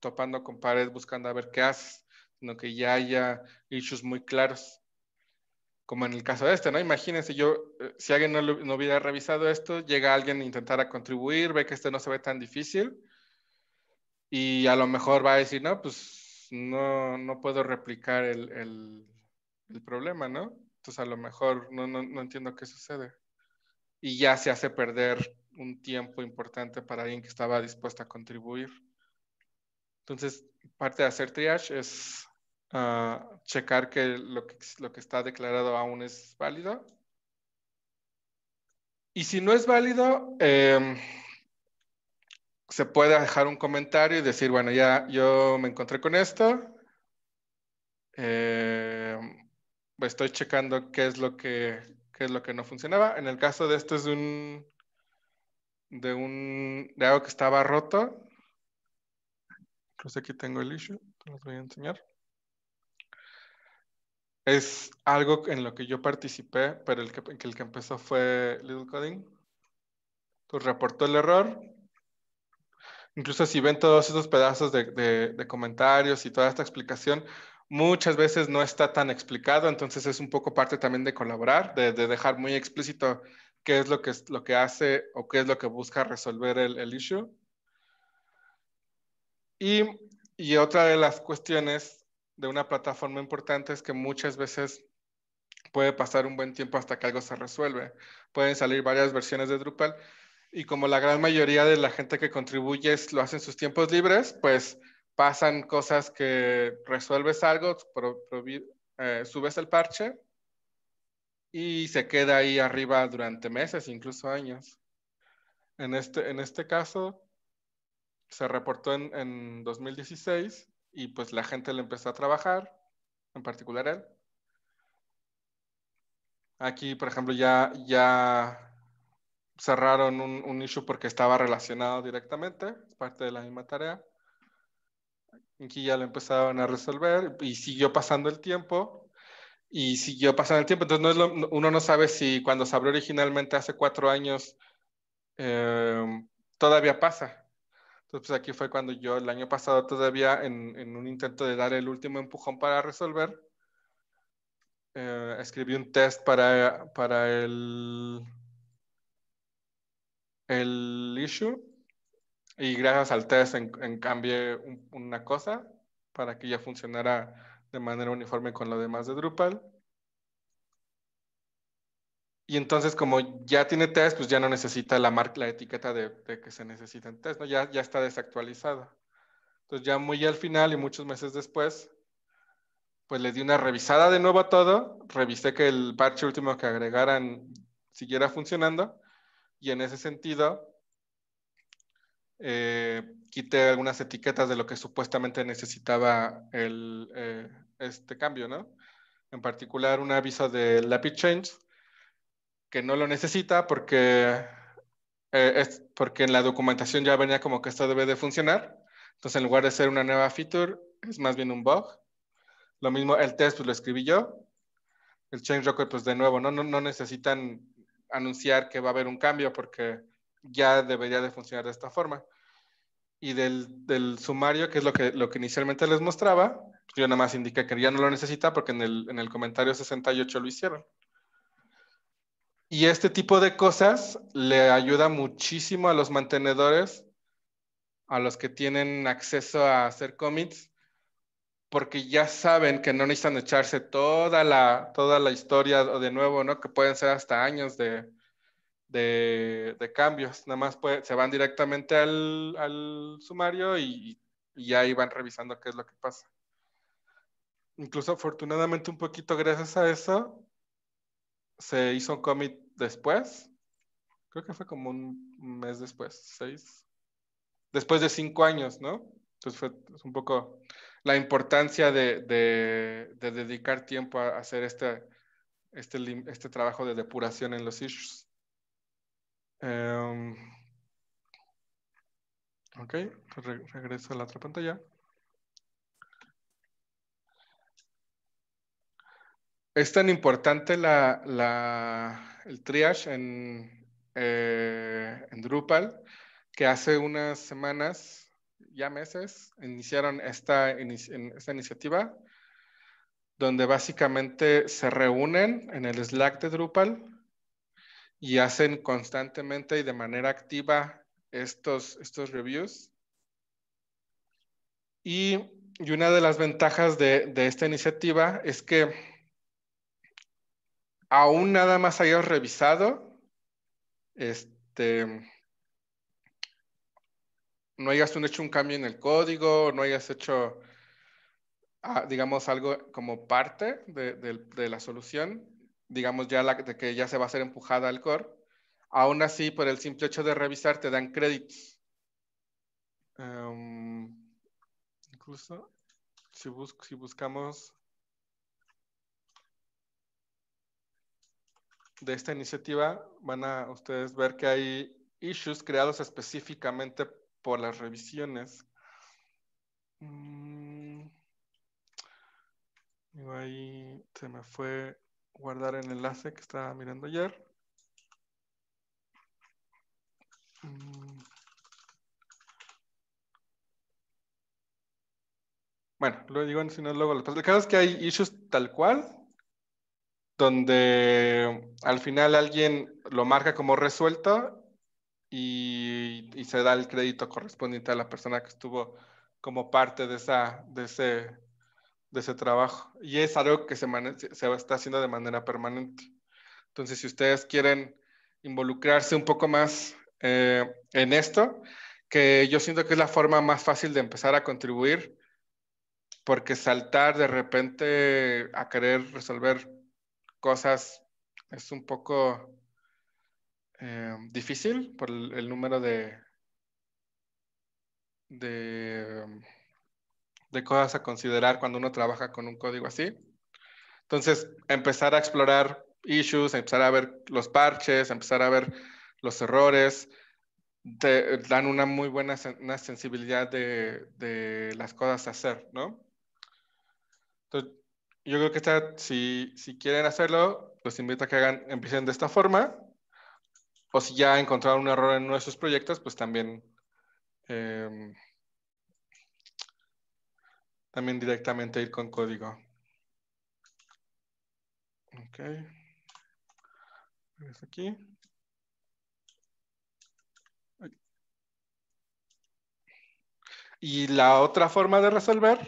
topando con pared buscando a ver qué haces, sino que ya haya issues muy claros como en el caso de este, ¿no? Imagínense yo, eh, si alguien no, hubiera revisado esto, llega alguien a intentar a contribuir, ve que esto no se ve tan difícil y a lo mejor va a decir, no, pues no, no puedo replicar el, el, el problema, ¿no? Entonces a lo mejor no, no, no entiendo qué sucede. Y ya se hace perder un tiempo importante para alguien que estaba dispuesto a contribuir. Entonces, parte de hacer triage es checar que lo, que está declarado aún es válido. Y si no es válido, em, se puede dejar un comentario y decir, bueno, ya yo me encontré con esto. Em, estoy checando qué es lo que es lo que no funcionaba. En el caso de esto es de un de un algo que estaba roto. entonces aquí tengo el issue, te los voy a enseñar. Es algo en lo que yo participé, pero el que, el que empezó fue Little Coding. Tú reportó el error. Incluso si ven todos esos pedazos de, comentarios y toda esta explicación, muchas veces no está tan explicado, entonces es un poco parte también de colaborar, de, dejar muy explícito qué es lo que, lo que hace o qué es lo que busca resolver el, el issue. Y, y, otra de las cuestiones de una plataforma importante es que muchas veces puede pasar un buen tiempo hasta que algo se resuelve. Pueden salir varias versiones de Drupal y como la gran mayoría de la gente que contribuye lo hace en sus tiempos libres, pues pasan cosas que resuelves algo, eh, subes el parche y se queda ahí arriba durante meses, incluso años. En este, en este caso, se reportó en, en 2016 y pues la gente le empezó a trabajar, en particular él. Aquí, por ejemplo, ya, ya cerraron un, un issue porque estaba relacionado directamente, parte de la misma tarea. Aquí ya lo empezaron a resolver y siguió pasando el tiempo. Y siguió pasando el tiempo. Entonces, uno no sabe si cuando se abrió originalmente hace cuatro años eh, todavía pasa. Entonces, pues, aquí fue cuando yo el año pasado todavía, en, un intento de dar el último empujón para resolver, eh, escribí un test para, para el, issue y gracias al test en, cambio una cosa para que ya funcionara de manera uniforme con lo demás de Drupal. Y entonces, como ya tiene test, pues ya no necesita la marca, la etiqueta de, que se necesitan test, ¿no? Ya, ya está desactualizada. Entonces, ya muy al final y muchos meses después, pues le di una revisada de nuevo a todo, revisé que el parche último que agregaran siguiera funcionando y en ese sentido eh, quité algunas etiquetas de lo que supuestamente necesitaba el, eh, este cambio, ¿no? En particular un aviso de Lapid Change no lo necesita porque, eh, es porque en la documentación ya venía como que esto debe de funcionar. Entonces, en lugar de ser una nueva feature, es más bien un bug. Lo mismo, el test pues, lo escribí yo. El change record, pues de nuevo, ¿no? No, necesitan anunciar que va a haber un cambio porque ya debería de funcionar de esta forma. Y del, del, sumario, que es lo que, lo que inicialmente les mostraba, yo nada más indiqué que ya no lo necesita porque en el, en el comentario 68 lo hicieron. Y este tipo de cosas le ayuda muchísimo a los mantenedores, a los que tienen acceso a hacer commits, porque ya saben que no necesitan echarse toda la, toda la historia de nuevo, ¿no? Que pueden ser hasta años de, cambios. Nada más se van directamente al, sumario y, y ahí van revisando qué es lo que pasa. Incluso afortunadamente un poquito gracias a eso, se hizo un commit después. Creo que fue como un mes después, seis. Después de cinco años, ¿no? Entonces fue un poco la importancia de, dedicar tiempo a hacer este, este, este trabajo de depuración en los issues. Em, ok, pues regreso a la otra pantalla. ¿Es tan importante el triage en, eh, en Drupal que hace unas semanas, ya meses, iniciaron esta, esta iniciativa donde básicamente se reúnen en el Slack de Drupal y hacen constantemente y de manera activa estos, estos reviews. Y, una de las ventajas de esta iniciativa es que aún nada más hayas revisado, este, no hayas hecho un cambio en el código, no hayas hecho, ah, digamos, algo como parte de, la solución, digamos, ya la, de que ya se va a ser empujada al core, aún así, por el simple hecho de revisar, te dan créditos. Em, incluso si buscamos de esta iniciativa van a ustedes ver que hay issues creados específicamente por las revisiones. Mm. Ahí se me fue guardar el enlace que estaba mirando ayer. Mm. Bueno, lo digo si no luego. El caso es que hay issues tal cual donde al final alguien lo marca como resuelto y, se da el crédito correspondiente a la persona que estuvo como parte de, esa, de, ese, de ese trabajo. Y es algo que se, se está haciendo de manera permanente. Entonces, si ustedes quieren involucrarse un poco más eh, en esto, que yo siento que es la forma más fácil de empezar a contribuir, porque saltar de repente a querer resolver cosas es un poco eh, difícil por el, número de, de, um, de cosas a considerar cuando uno trabaja con un código así. Entonces, empezar a explorar issues, empezar a ver los parches, empezar a ver los errores, te dan una muy buena una sensibilidad de, de, las cosas a hacer, ¿no? Entonces, yo creo que está si, quieren hacerlo, los invito a que hagan, empiecen de esta forma. O si ya encontraron un error en nuestros proyectos, pues también, em, también directamente ir con código. Ok. Aquí. Y la otra forma de resolver,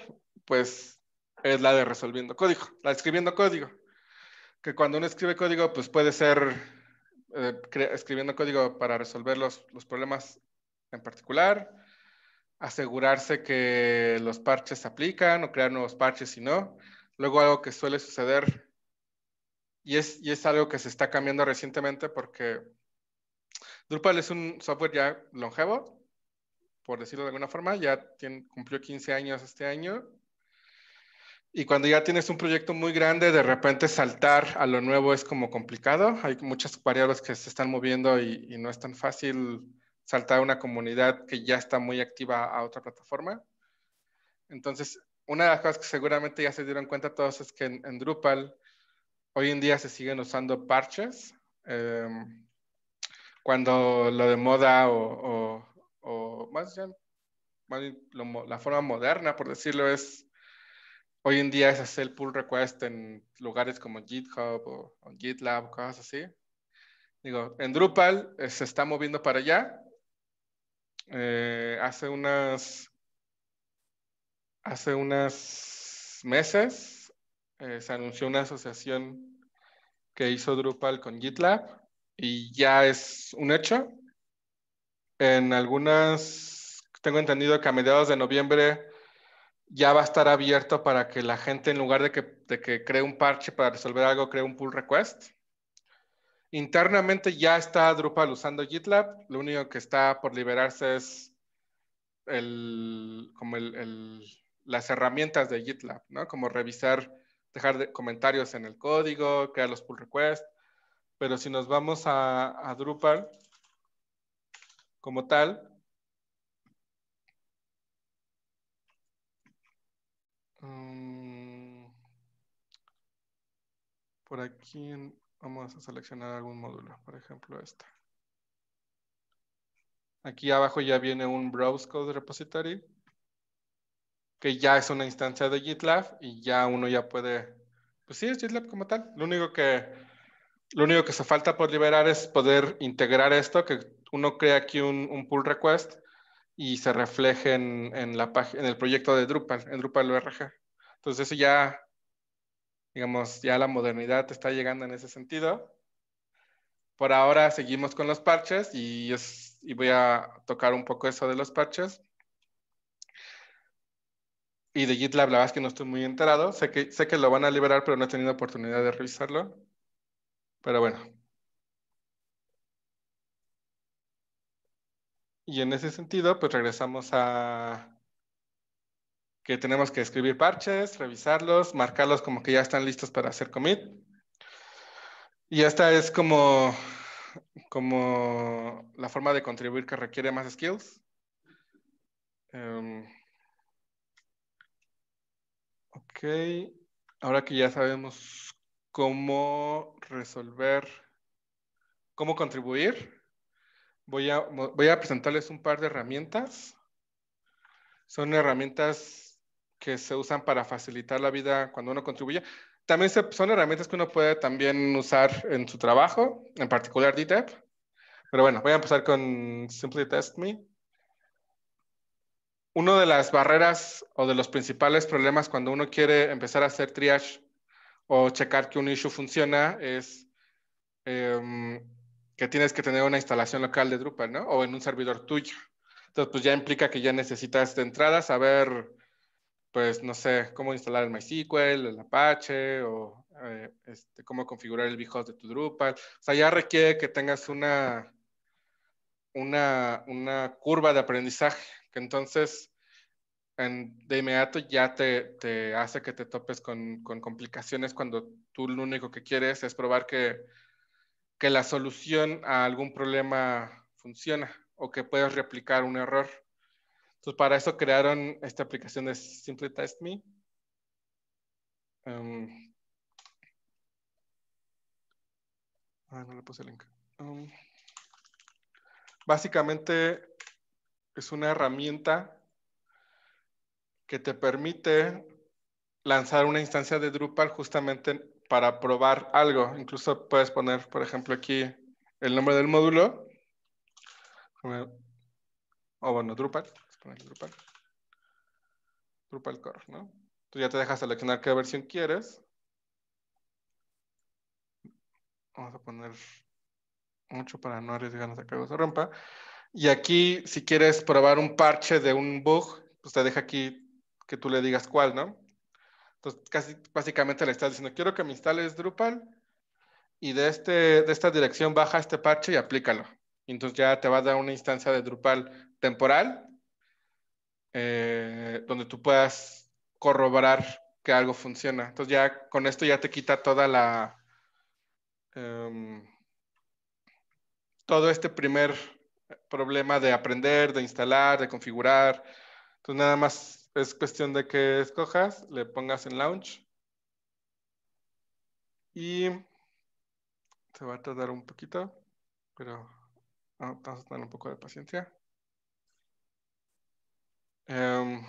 pues es la de resolviendo código, la de escribiendo código. Que cuando uno escribe código, pues puede ser eh, escribiendo código para resolver los, problemas en particular, asegurarse que los parches se aplican o crear nuevos parches si no. Luego algo que suele suceder y es, es algo que se está cambiando recientemente porque Drupal es un software ya longevo, por decirlo de alguna forma, ya cumplió 15 años este año y cuando ya tienes un proyecto muy grande, de repente saltar a lo nuevo es como complicado. Hay muchas variables que se están moviendo y, no es tan fácil saltar a una comunidad que ya está muy activa a otra plataforma. Entonces, una de las cosas que seguramente ya se dieron cuenta todos es que en, Drupal hoy en día se siguen usando parches. Em, cuando lo de moda o, más bien, la forma moderna, por decirlo, es hoy en día es hacer pull request en lugares como GitHub o, GitLab, cosas así. Digo, en Drupal eh, se está moviendo para allá. Eh, hace unas hace unas meses eh, se anunció una asociación que hizo Drupal con GitLab y ya es un hecho. En algunas, tengo entendido que a mediados de noviembre ya va a estar abierto para que la gente, en lugar de que, de cree un parche para resolver algo, cree un pull request. Internamente ya está Drupal usando GitLab. Lo único que está por liberarse es como las herramientas de GitLab, ¿no? Como revisar, dejar de, comentarios en el código, crear los pull requests. Pero si nos vamos a Drupal como tal, Mm, por aquí vamos a seleccionar algún módulo, por ejemplo este. Aquí abajo ya viene un Browse Code Repository, que ya es una instancia de GitLab y ya uno ya puede, pues sí, es GitLab como tal. Lo único que, lo único que se falta por liberar es poder integrar esto, que uno crea aquí un, un pull request y se refleje en, en la, en el proyecto de Drupal, en Drupal URG. Entonces eso ya, digamos, ya la modernidad está llegando en ese sentido. Por ahora seguimos con los parches y, voy a tocar un poco eso de los parches. Y de GitLab, la verdad es que no estoy muy enterado. Sé que, sé que lo van a liberar, pero no he tenido oportunidad de revisarlo. Pero bueno, Y en ese sentido, pues regresamos a que tenemos que escribir parches, revisarlos, marcarlos como que ya están listos para hacer commit. Y esta es como, como la forma de contribuir que requiere más skills. Em, ok, ahora que ya sabemos cómo resolver, cómo contribuir, voy a, voy a presentarles un par de herramientas. Son herramientas que se usan para facilitar la vida cuando uno contribuye. También son herramientas que uno puede también usar en su trabajo, en particular DTEP. Pero bueno, voy a empezar con Simply Test Me. Una de las barreras o de los principales problemas cuando uno quiere empezar a hacer triage o checar que un issue funciona es em, que tienes que tener una instalación local de Drupal, ¿no? O en un servidor tuyo. Entonces, pues ya implica que ya necesitas de entrada saber, pues, no sé, cómo instalar el MySQL, el Apache, o eh, este, cómo configurar el vhost de tu Drupal. O sea, ya requiere que tengas una, una, una curva de aprendizaje, que entonces de inmediato ya te, te, hace que te topes con, con complicaciones cuando tú lo único que quieres es probar que que la solución a algún problema funciona o que puedes replicar un error. Entonces, para eso crearon esta aplicación de Simple Test Me. Um, ah, no le puse el link. Um, básicamente es una herramienta que te permite lanzar una instancia de Drupal justamente en para probar algo. Incluso puedes poner, por ejemplo, aquí el nombre del módulo. O bueno, Drupal. Drupal. Drupal Core, ¿no? Tú ya te dejas seleccionar qué versión quieres. Vamos a poner mucho para no arriesgarnos a que algo se rompa. Y aquí, si quieres probar un parche de un bug, pues te deja aquí que tú le digas cuál, ¿no? Entonces, casi, básicamente le estás diciendo, quiero que me instales Drupal y de, este, de esta dirección baja este parche y aplícalo. Entonces ya te va a dar una instancia de Drupal temporal eh, donde tú puedas corroborar que algo funciona. Entonces ya con esto ya te quita toda la... Em, todo este primer problema de aprender, de instalar, de configurar. Entonces nada más es cuestión de que escojas, le pongas en launch y se va a tardar un poquito, pero ah, vamos a tener un poco de paciencia. Em,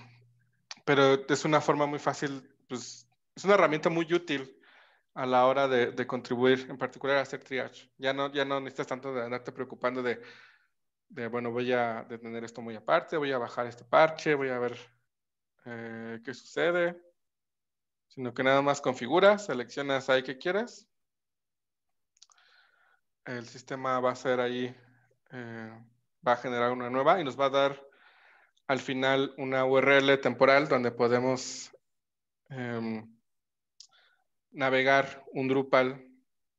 pero es una forma muy fácil, pues, es una herramienta muy útil a la hora de, contribuir, en particular a hacer triage. Ya no, ya no necesitas tanto de andarte preocupando de, de bueno, voy a detener esto muy aparte, voy a bajar este parche, voy a ver eh, qué sucede, sino que nada más configuras, seleccionas ahí que quieres. El sistema va a ser ahí, eh, va a generar una nueva y nos va a dar al final una URL temporal donde podemos em, navegar un Drupal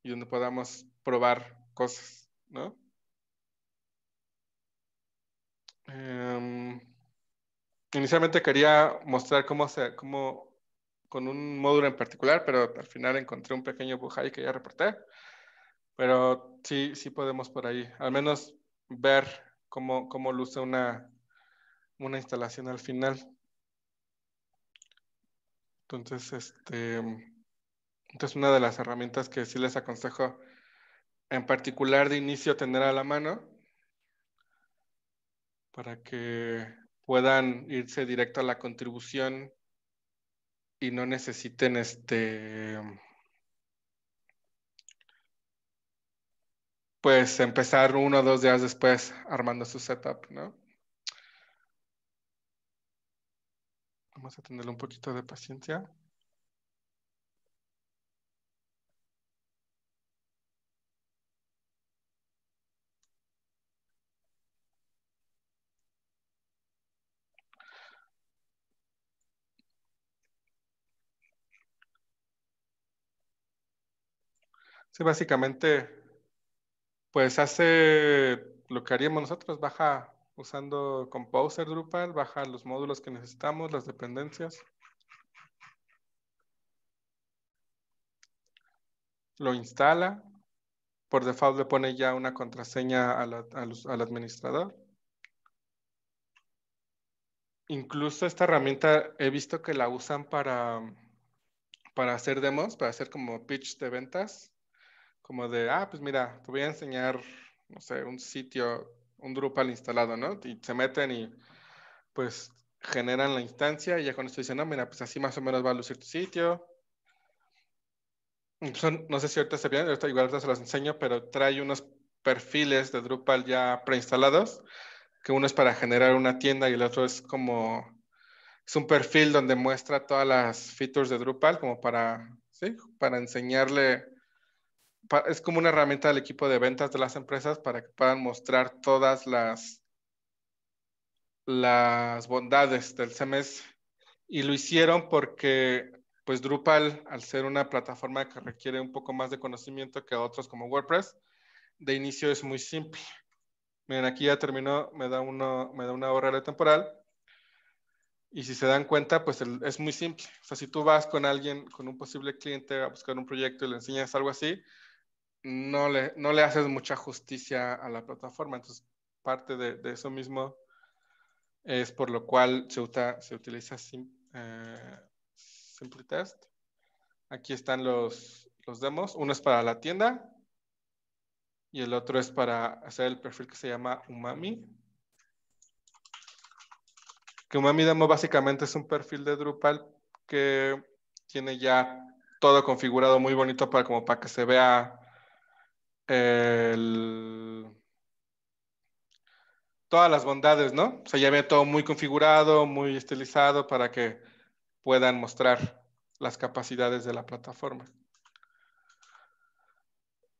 y donde podamos probar cosas, ¿no? Em, inicialmente quería mostrar cómo se, cómo con un módulo en particular, pero al final encontré un pequeño bug que ya reporté. Pero sí, sí podemos por ahí, al menos ver cómo, luce una, una instalación al final. Entonces, este, entonces una de las herramientas que sí les aconsejo en particular de inicio tener a la mano para que puedan irse directo a la contribución y no necesiten este pues empezar uno o dos días después armando su setup, ¿no? Vamos a tener un poquito de paciencia. Sí, básicamente, pues hace lo que haríamos nosotros, baja usando Composer Drupal, baja los módulos que necesitamos, las dependencias. Lo instala. Por default le pone ya una contraseña al, administrador. Incluso esta herramienta he visto que la usan para, para hacer demos, para hacer como pitch de ventas como de, ah, pues mira, te voy a enseñar, no sé, un sitio, un Drupal instalado, ¿no? Y se meten y pues generan la instancia y ya con esto dicen, no, mira, pues así más o menos va a lucir tu sitio. no sé si ahorita se ven, ahorita igual ahorita se los enseño, pero trae unos perfiles de Drupal ya preinstalados, que uno es para generar una tienda y el otro es como, es un perfil donde muestra todas las features de Drupal como para, ¿sí? Para enseñarle es como una herramienta del equipo de ventas de las empresas para que puedan mostrar todas las, las bondades del CMS. Y lo hicieron porque, pues Drupal, al ser una plataforma que requiere un poco más de conocimiento que otros como WordPress, de inicio es muy simple. Miren, aquí ya terminó, me da, uno, me da una horaria temporal. Y si se dan cuenta, pues es muy simple. O sea, si tú vas con alguien, con un posible cliente a buscar un proyecto y le enseñas algo así, no le, no le haces mucha justicia a la plataforma. Entonces, parte de, eso mismo es por lo cual se, utiliza eh, Simple Test. Aquí están los, demos. Uno es para la tienda y el otro es para hacer el perfil que se llama Umami. Que Umami Demo básicamente es un perfil de Drupal que tiene ya todo configurado muy bonito para como para que se vea todas las bondades, ¿no? O sea, ya ve todo muy configurado, muy estilizado para que puedan mostrar las capacidades de la plataforma.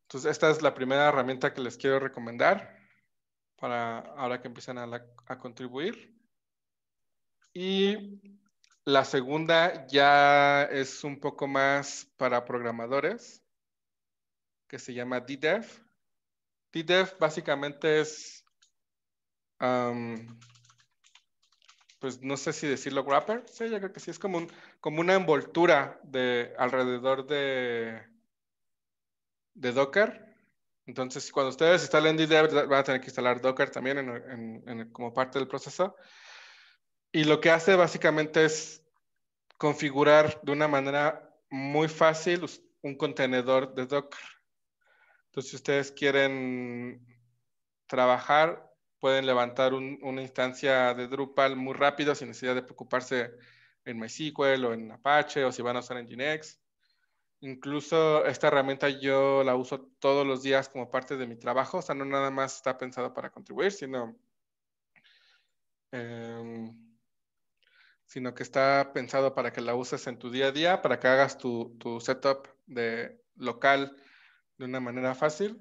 Entonces, esta es la primera herramienta que les quiero recomendar para ahora que empiezan a contribuir. Y la segunda ya es un poco más para programadores que se llama DDEV. DDEV básicamente es, pues no sé si decirlo wrapper, sí, yo creo que sí, es como, como una envoltura de alrededor de, de Docker. Entonces, cuando ustedes instalen DDEV, van a tener que instalar Docker también como parte del proceso. Y lo que hace básicamente es configurar de una manera muy fácil un contenedor de Docker. Entonces, si ustedes quieren trabajar, pueden levantar una instancia de Drupal muy rápido sin necesidad de preocuparse en MySQL o en Apache o si van a usar Nginx. Incluso esta herramienta yo la uso todos los días como parte de mi trabajo, o sea, no nada más está pensado para contribuir, sino, em, sino que está pensado para que la uses en tu día a día, para que hagas tu, tu setup de local de una manera fácil.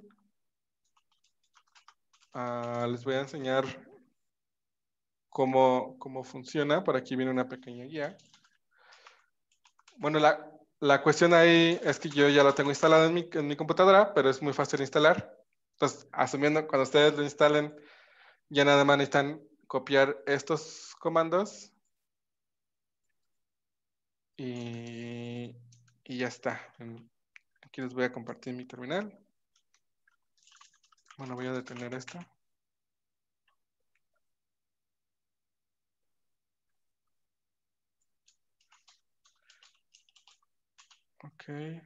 Ah, les voy a enseñar cómo, funciona. Por aquí viene una pequeña guía. Bueno, la, la, cuestión ahí es que yo ya lo tengo instalado en mi, computadora, pero es muy fácil de instalar. Entonces, asumiendo cuando ustedes lo instalen, ya nada más necesitan copiar estos comandos. Y, ya está les voy a compartir mi terminal. Bueno, voy a detener esto. Ok.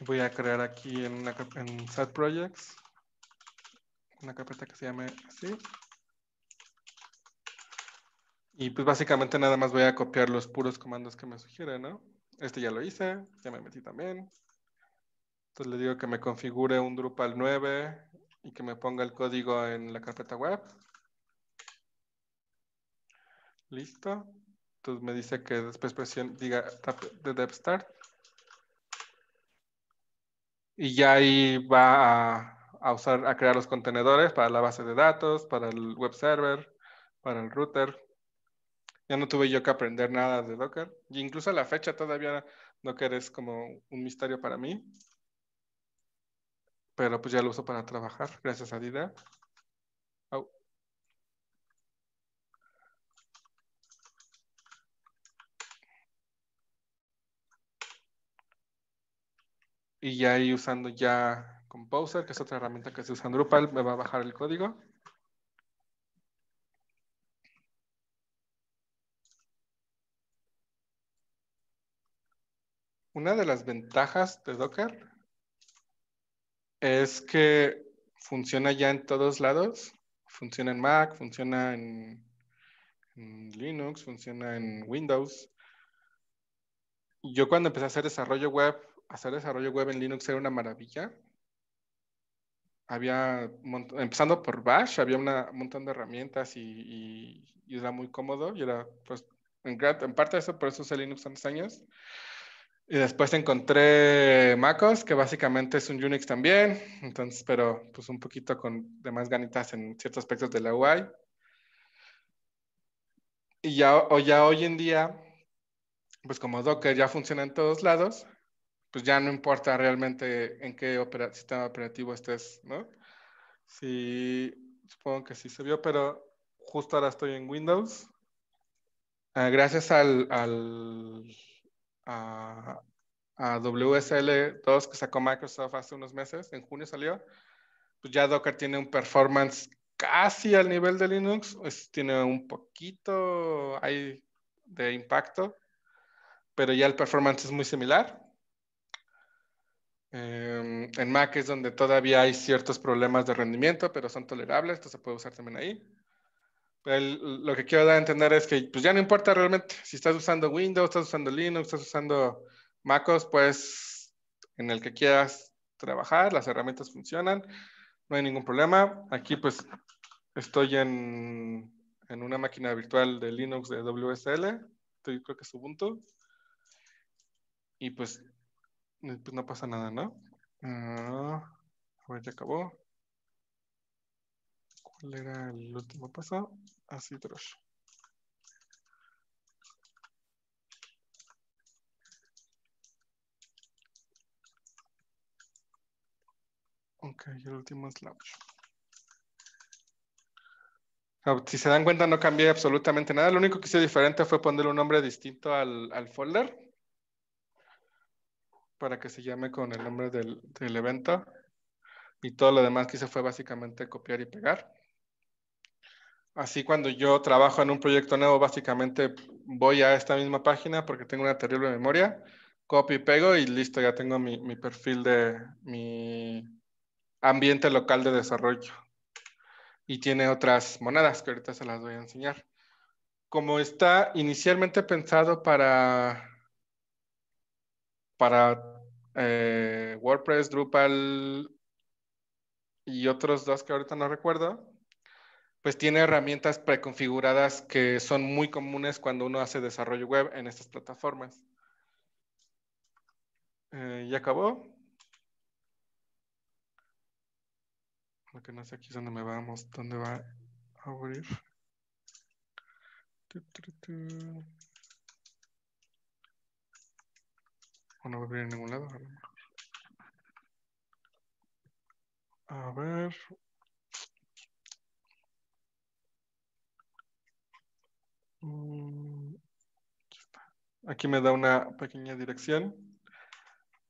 Voy a crear aquí en, una, en Projects una carpeta que se llame así, y pues básicamente nada más voy a copiar los puros comandos que me sugiere, ¿no? Este ya lo hice, ya me metí también. Entonces le digo que me configure un Drupal 9 y que me ponga el código en la carpeta web. Listo. Entonces me dice que después presione, diga tap de dev start. Y ya ahí va a, a, usar, a crear los contenedores para la base de datos, para el web server, para el router. Ya no tuve yo que aprender nada de Docker. Y incluso a la fecha todavía Docker es como un misterio para mí. Pero pues ya lo uso para trabajar, gracias a Dida. Y ya ahí usando ya Composer, que es otra herramienta que se usa en Drupal, me va a bajar el código. Una de las ventajas de Docker es que funciona ya en todos lados. Funciona en Mac, funciona en, Linux, funciona en Windows. Yo cuando empecé a hacer desarrollo web, hacer desarrollo web en Linux era una maravilla. Había, empezando por Bash, había una, un montón de herramientas y, era muy cómodo. Y era, pues, en, parte de eso, por eso usé Linux hace años. Y después encontré MacOS, que básicamente es un Unix también, entonces, pero pues un poquito con de más ganitas en ciertos aspectos de la UI. Y ya, o ya hoy en día, pues como Docker ya funciona en todos lados, pues ya no importa realmente en qué sistema operativo estés, ¿no? Sí, supongo que sí se vio, pero justo ahora estoy en Windows. Ah, gracias al a, WSL2 que sacó Microsoft hace unos meses, en junio salió, pues ya Docker tiene un performance casi al nivel de Linux, tiene un poquito ahí de impacto, pero ya el performance es muy similar. Em, en Mac es donde todavía hay ciertos problemas de rendimiento, pero son tolerables, esto se puede usar también ahí lo que quiero dar a entender es que pues ya no importa realmente si estás usando Windows, estás usando Linux, estás usando MacOS, pues en el que quieras trabajar, las herramientas funcionan, no hay ningún problema. Aquí pues estoy en, una máquina virtual de Linux de WSL, estoy, creo que es Ubuntu, y pues, pues no pasa nada, ¿no? Ah, a ver, ya acabó. ¿Cuál era el último paso? así drosh. Ok, el último es launch. Ah, si se dan cuenta, no cambié absolutamente nada. Lo único que hice diferente fue ponerle un nombre distinto al, folder para que se llame con el nombre del, del evento. Y todo lo demás que hice fue básicamente copiar y pegar. Así cuando yo trabajo en un proyecto nuevo, básicamente voy a esta misma página porque tengo una terrible memoria, copio y pego y listo, ya tengo mi, perfil de mi ambiente local de desarrollo. Y tiene otras monedas que ahorita se las voy a enseñar. Como está inicialmente pensado para, para eh, WordPress, Drupal y otros dos que ahorita no recuerdo, pues tiene herramientas preconfiguradas que son muy comunes cuando uno hace desarrollo web en estas plataformas. Eh, ¿Ya acabó? Lo que no sé aquí es dónde me vamos, dónde va a abrir. O no va a abrir en ningún lado. A ver. Mm. Aquí me da una pequeña dirección,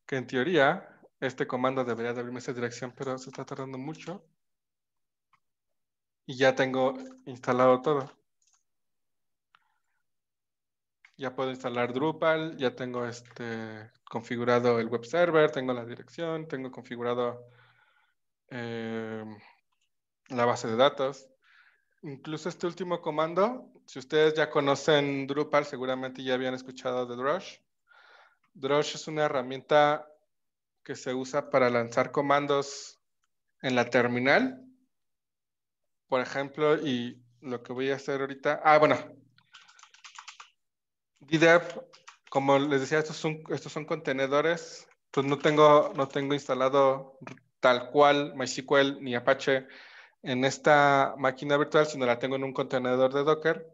que en teoría este comando debería de abrirme esa dirección, pero se está tardando mucho. Y ya tengo instalado todo. Ya puedo instalar Drupal, ya tengo este, configurado el web server, tengo la dirección, tengo configurado em, la base de datos. Incluso este último comando, si ustedes ya conocen Drupal, seguramente ya habían escuchado de Drush. Drush es una herramienta que se usa para lanzar comandos en la terminal. Por ejemplo, y lo que voy a hacer ahorita, ah, bueno, DDEV, como les decía, estos son, estos son contenedores, pues no tengo, no tengo instalado tal cual MySQL ni Apache en esta máquina virtual, sino la tengo en un contenedor de Docker.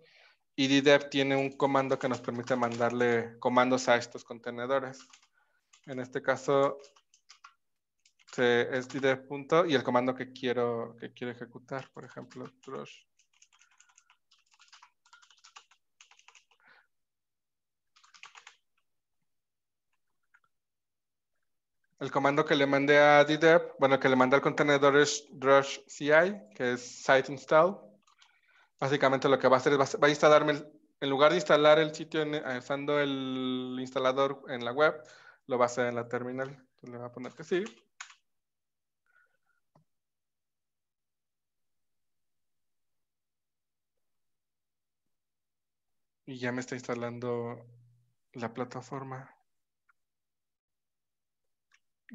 Y DDEV tiene un comando que nos permite mandarle comandos a estos contenedores. En este caso es DDEV. y el comando que quiero, que quiero ejecutar, por ejemplo, trush el comando que le mandé a DDEV, bueno, que le mandé al contenedor es Drush CI, que es site install. Básicamente lo que va a hacer es, va a instalarme, en lugar de instalar el sitio en, eh, usando el instalador en la web, lo va a hacer en la terminal. le va a poner que sí. Y ya me está instalando la plataforma.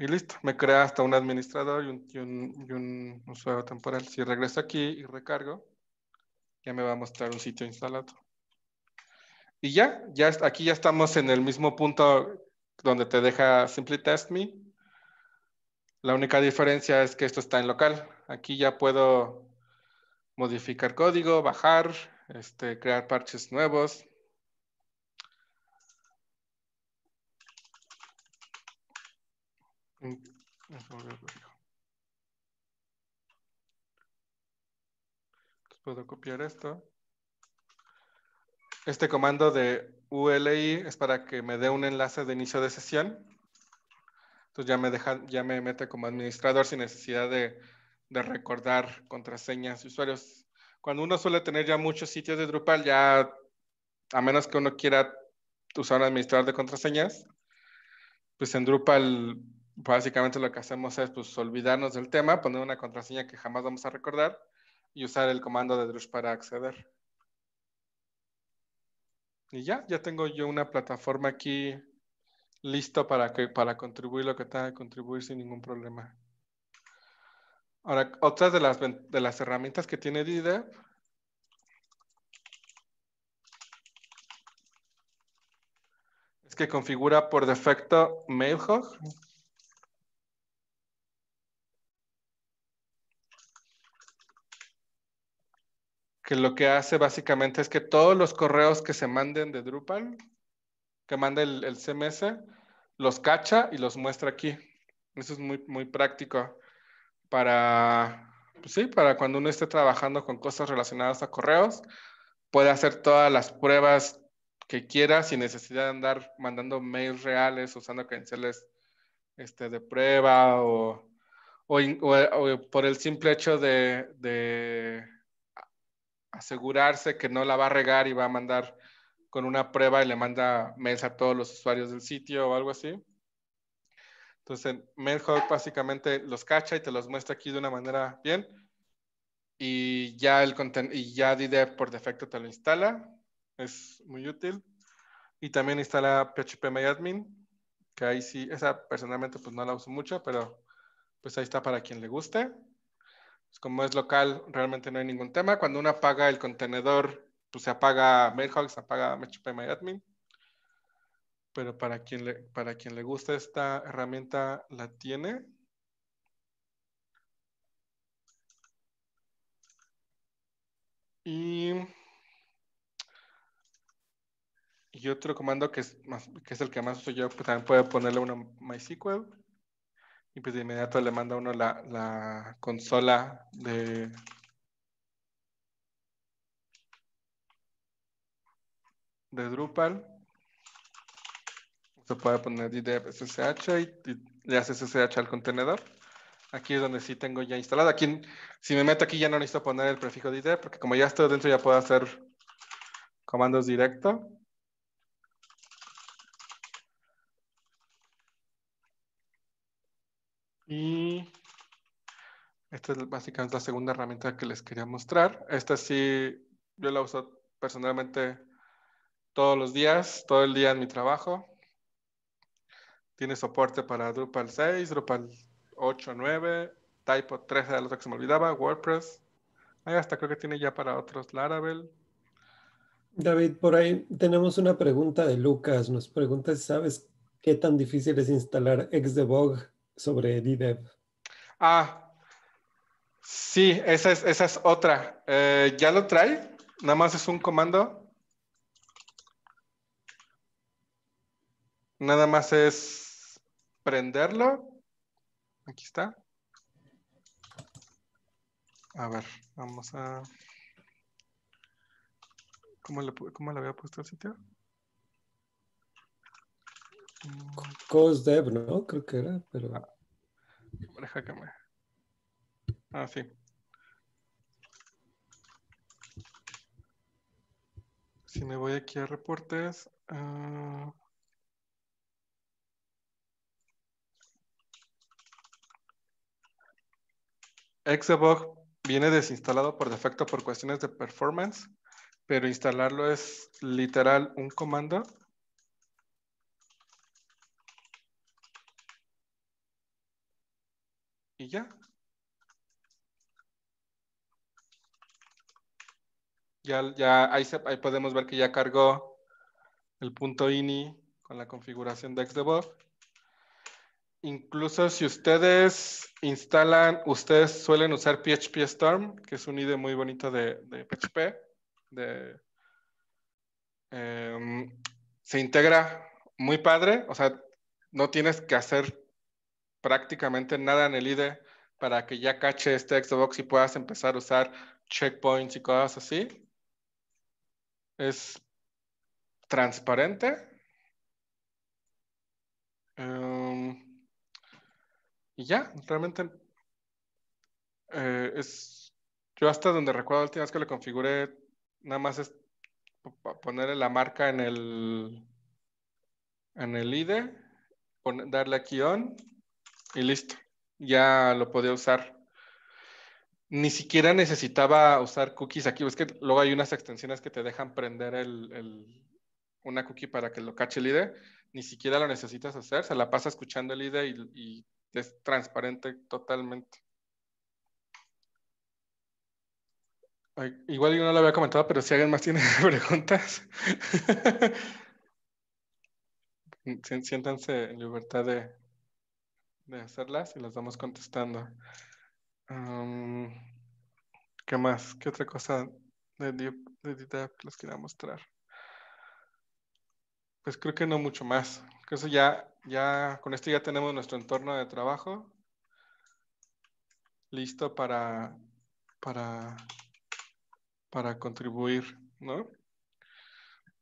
Y listo, me crea hasta un administrador y un, usuario temporal. Si regreso aquí y recargo, ya me va a mostrar un sitio instalado. Y ya, ya aquí ya estamos en el mismo punto donde te deja Simply Test Me. La única diferencia es que esto está en local. Aquí ya puedo modificar código, bajar, este, crear parches nuevos. puedo copiar esto. Este comando de ULI es para que me dé un enlace de inicio de sesión. Entonces ya me, deja, ya me mete como administrador sin necesidad de, de recordar contraseñas y usuarios. Cuando uno suele tener ya muchos sitios de Drupal, ya a menos que uno quiera usar un administrador de contraseñas, pues en Drupal básicamente lo que hacemos es pues, olvidarnos del tema, poner una contraseña que jamás vamos a recordar y usar el comando de Drush para acceder. Y ya, ya tengo yo una plataforma aquí listo para, que, para contribuir lo que tenga que contribuir sin ningún problema. Ahora, otra de las, herramientas que tiene DDEP es que configura por defecto MailHog. que lo que hace básicamente es que todos los correos que se manden de Drupal, que manda el, CMS, los cacha y los muestra aquí. Eso es muy, muy práctico para, pues sí, para cuando uno esté trabajando con cosas relacionadas a correos, puede hacer todas las pruebas que quiera sin necesidad de andar mandando mails reales, usando credenciales este, de prueba o, por el simple hecho de asegurarse que no la va a regar y va a mandar con una prueba y le manda mails a todos los usuarios del sitio o algo así. Entonces, MailHawk básicamente los cacha y te los muestra aquí de una manera bien. Y ya, el y ya DDEV por defecto te lo instala. Es muy útil. Y también instala PHPMyAdmin, que ahí sí, esa personalmente pues no la uso mucho, pero pues ahí está para quien le guste como es local, realmente no hay ningún tema. Cuando uno apaga el contenedor, pues se apaga MailHawk, se apaga y MyAdmin. Pero para quien, le, para quien le gusta esta herramienta, la tiene. Y, y otro comando que es, que es el que más uso yo, pues también puede ponerle una MySQL y pues de inmediato le manda uno la, consola de... Drupal. Se puede poner IDEP SSH y, le hace SSH al contenedor. Aquí es donde sí tengo ya instalado. Aquí, si me meto aquí ya no necesito poner el prefijo de porque como ya estoy dentro ya puedo hacer comandos directo. Y esta es básicamente la segunda herramienta que les quería mostrar. Esta sí, yo la uso personalmente todos los días, todo el día en mi trabajo. Tiene soporte para Drupal 6, Drupal 8, 9, Typo 13, de que se me olvidaba, WordPress. Ahí hasta creo que tiene ya para otros Laravel. David, por ahí tenemos una pregunta de Lucas. Nos pregunta si sabes qué tan difícil es instalar Xdebug sobre DDEV. Ah, sí, esa es, esa es otra. Eh, ¿Ya lo trae? Nada más es un comando. Nada más es prenderlo. Aquí está. A ver, vamos a... ¿Cómo le, cómo le había puesto el sitio? CosDev, ¿no? Creo que era, pero. Ah. Deja que me. Ah, sí. Si me voy aquí a reportes. Uh... viene desinstalado por defecto por cuestiones de performance, pero instalarlo es literal un comando Y ya. Ya, ahí, podemos ver que ya cargó el punto INI con la configuración de Xdebug. Incluso si ustedes instalan, ustedes suelen usar PHP Storm, que es un IDE muy bonito de, PHP. Em, se integra muy padre, o sea, no tienes que hacer prácticamente nada en el IDE para que ya cache este Xbox y puedas empezar a usar checkpoints y cosas así. Es transparente. Em, y ya, realmente eh, es. Yo hasta donde recuerdo la última vez que le configure nada más es ponerle la marca en el en el IDE, darle aquí on y listo, ya lo podía usar. Ni siquiera necesitaba usar cookies aquí. Es que luego hay unas extensiones que te dejan prender una cookie para que lo cache el IDE. Ni siquiera lo necesitas hacer. Se la pasa escuchando el IDE y, y es transparente totalmente. Igual yo no lo había comentado, pero si alguien más tiene preguntas, siéntanse en libertad de, de hacerlas y las vamos contestando. ¿Qué más? ¿Qué otra cosa de, de les quería mostrar? Pues creo que no mucho más. eso ya, ya, con esto ya tenemos nuestro entorno de trabajo listo para, para, para contribuir, ¿no?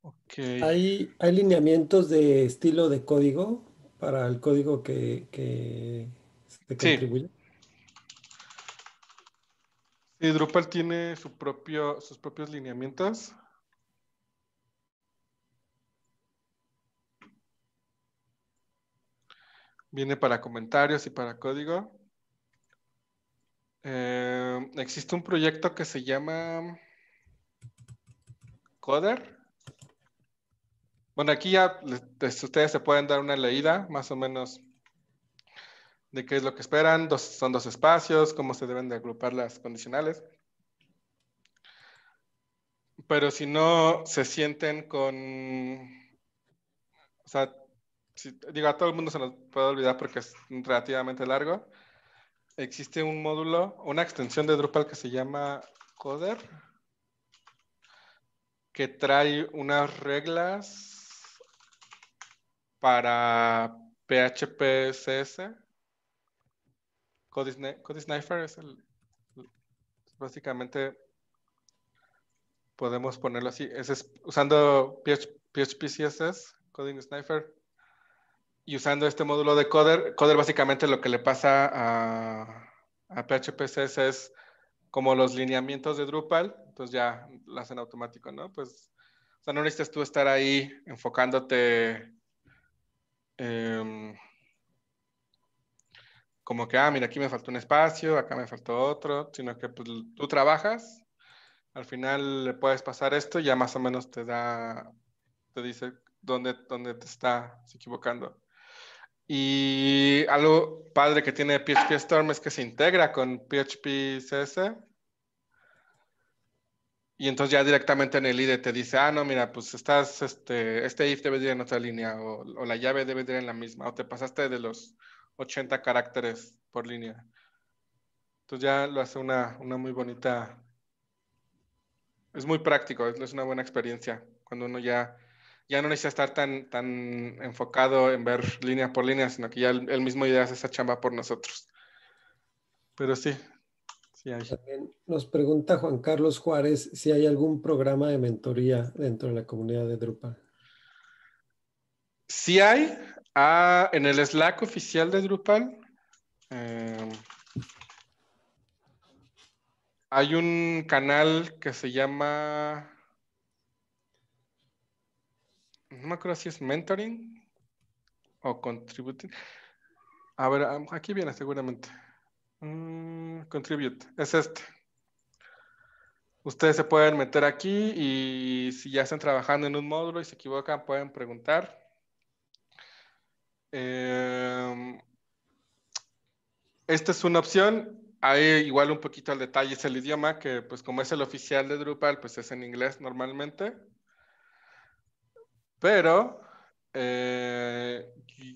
Okay. ¿Hay, ¿Hay lineamientos de estilo de código? para el código que, que se contribuye. Sí. Drupal tiene su propio, sus propios lineamientos. Viene para comentarios y para código. Eh, existe un proyecto que se llama Coder bueno, aquí ya este, ustedes se pueden dar una leída más o menos de qué es lo que esperan. son dos espacios, cómo se deben de agrupar las condicionales. Pero si no se sienten con... O sea, digo, a todo el mundo se nos puede olvidar porque es relativamente largo. Existe un módulo, una extensión de Drupal que se llama Coder, que trae unas reglas para PHP css Coding Sniper es el, básicamente podemos ponerlo así. Es, usando PHP CSS, Coding Sniper, y usando este módulo de Coder, Coder básicamente lo que le pasa a, a PHP CSS es como los lineamientos de Drupal, entonces ya lo hacen automático, ¿no? Pues, o sea, no necesitas tú estar ahí enfocándote Em, como que, ah, mira, aquí me faltó un espacio, acá me faltó otro, sino que pues, tú trabajas, al final le puedes pasar esto, ya más o menos te da, te dice dónde, dónde te está equivocando. Y algo padre que tiene PHP Storm es que se integra con PHP CS y entonces ya directamente en el IDE te dice, ah, no, mira, pues estás, este, este if debe ir en otra línea, o, la llave debe ir en la misma, o te pasaste de los 80 caracteres por línea. Entonces ya lo hace una, una muy bonita, es muy práctico, es una buena experiencia, cuando uno ya, ya no necesita estar tan, tan enfocado en ver línea por línea, sino que ya el, el mismo IDE hace esa chamba por nosotros. Pero sí, también nos pregunta Juan Carlos Juárez si hay algún programa de mentoría dentro de la comunidad de Drupal. Si hay. Ah, en el Slack oficial de Drupal em, hay un canal que se llama... No me acuerdo si es mentoring o contributing. A ver, aquí viene seguramente. Mm, contribute, es este. Ustedes se pueden meter aquí y si ya están trabajando en un módulo y se equivocan, pueden preguntar. Em, esta es una opción. Ahí igual un poquito al detalle es el idioma, que pues como es el oficial de Drupal, pues es en inglés normalmente. Pero eh,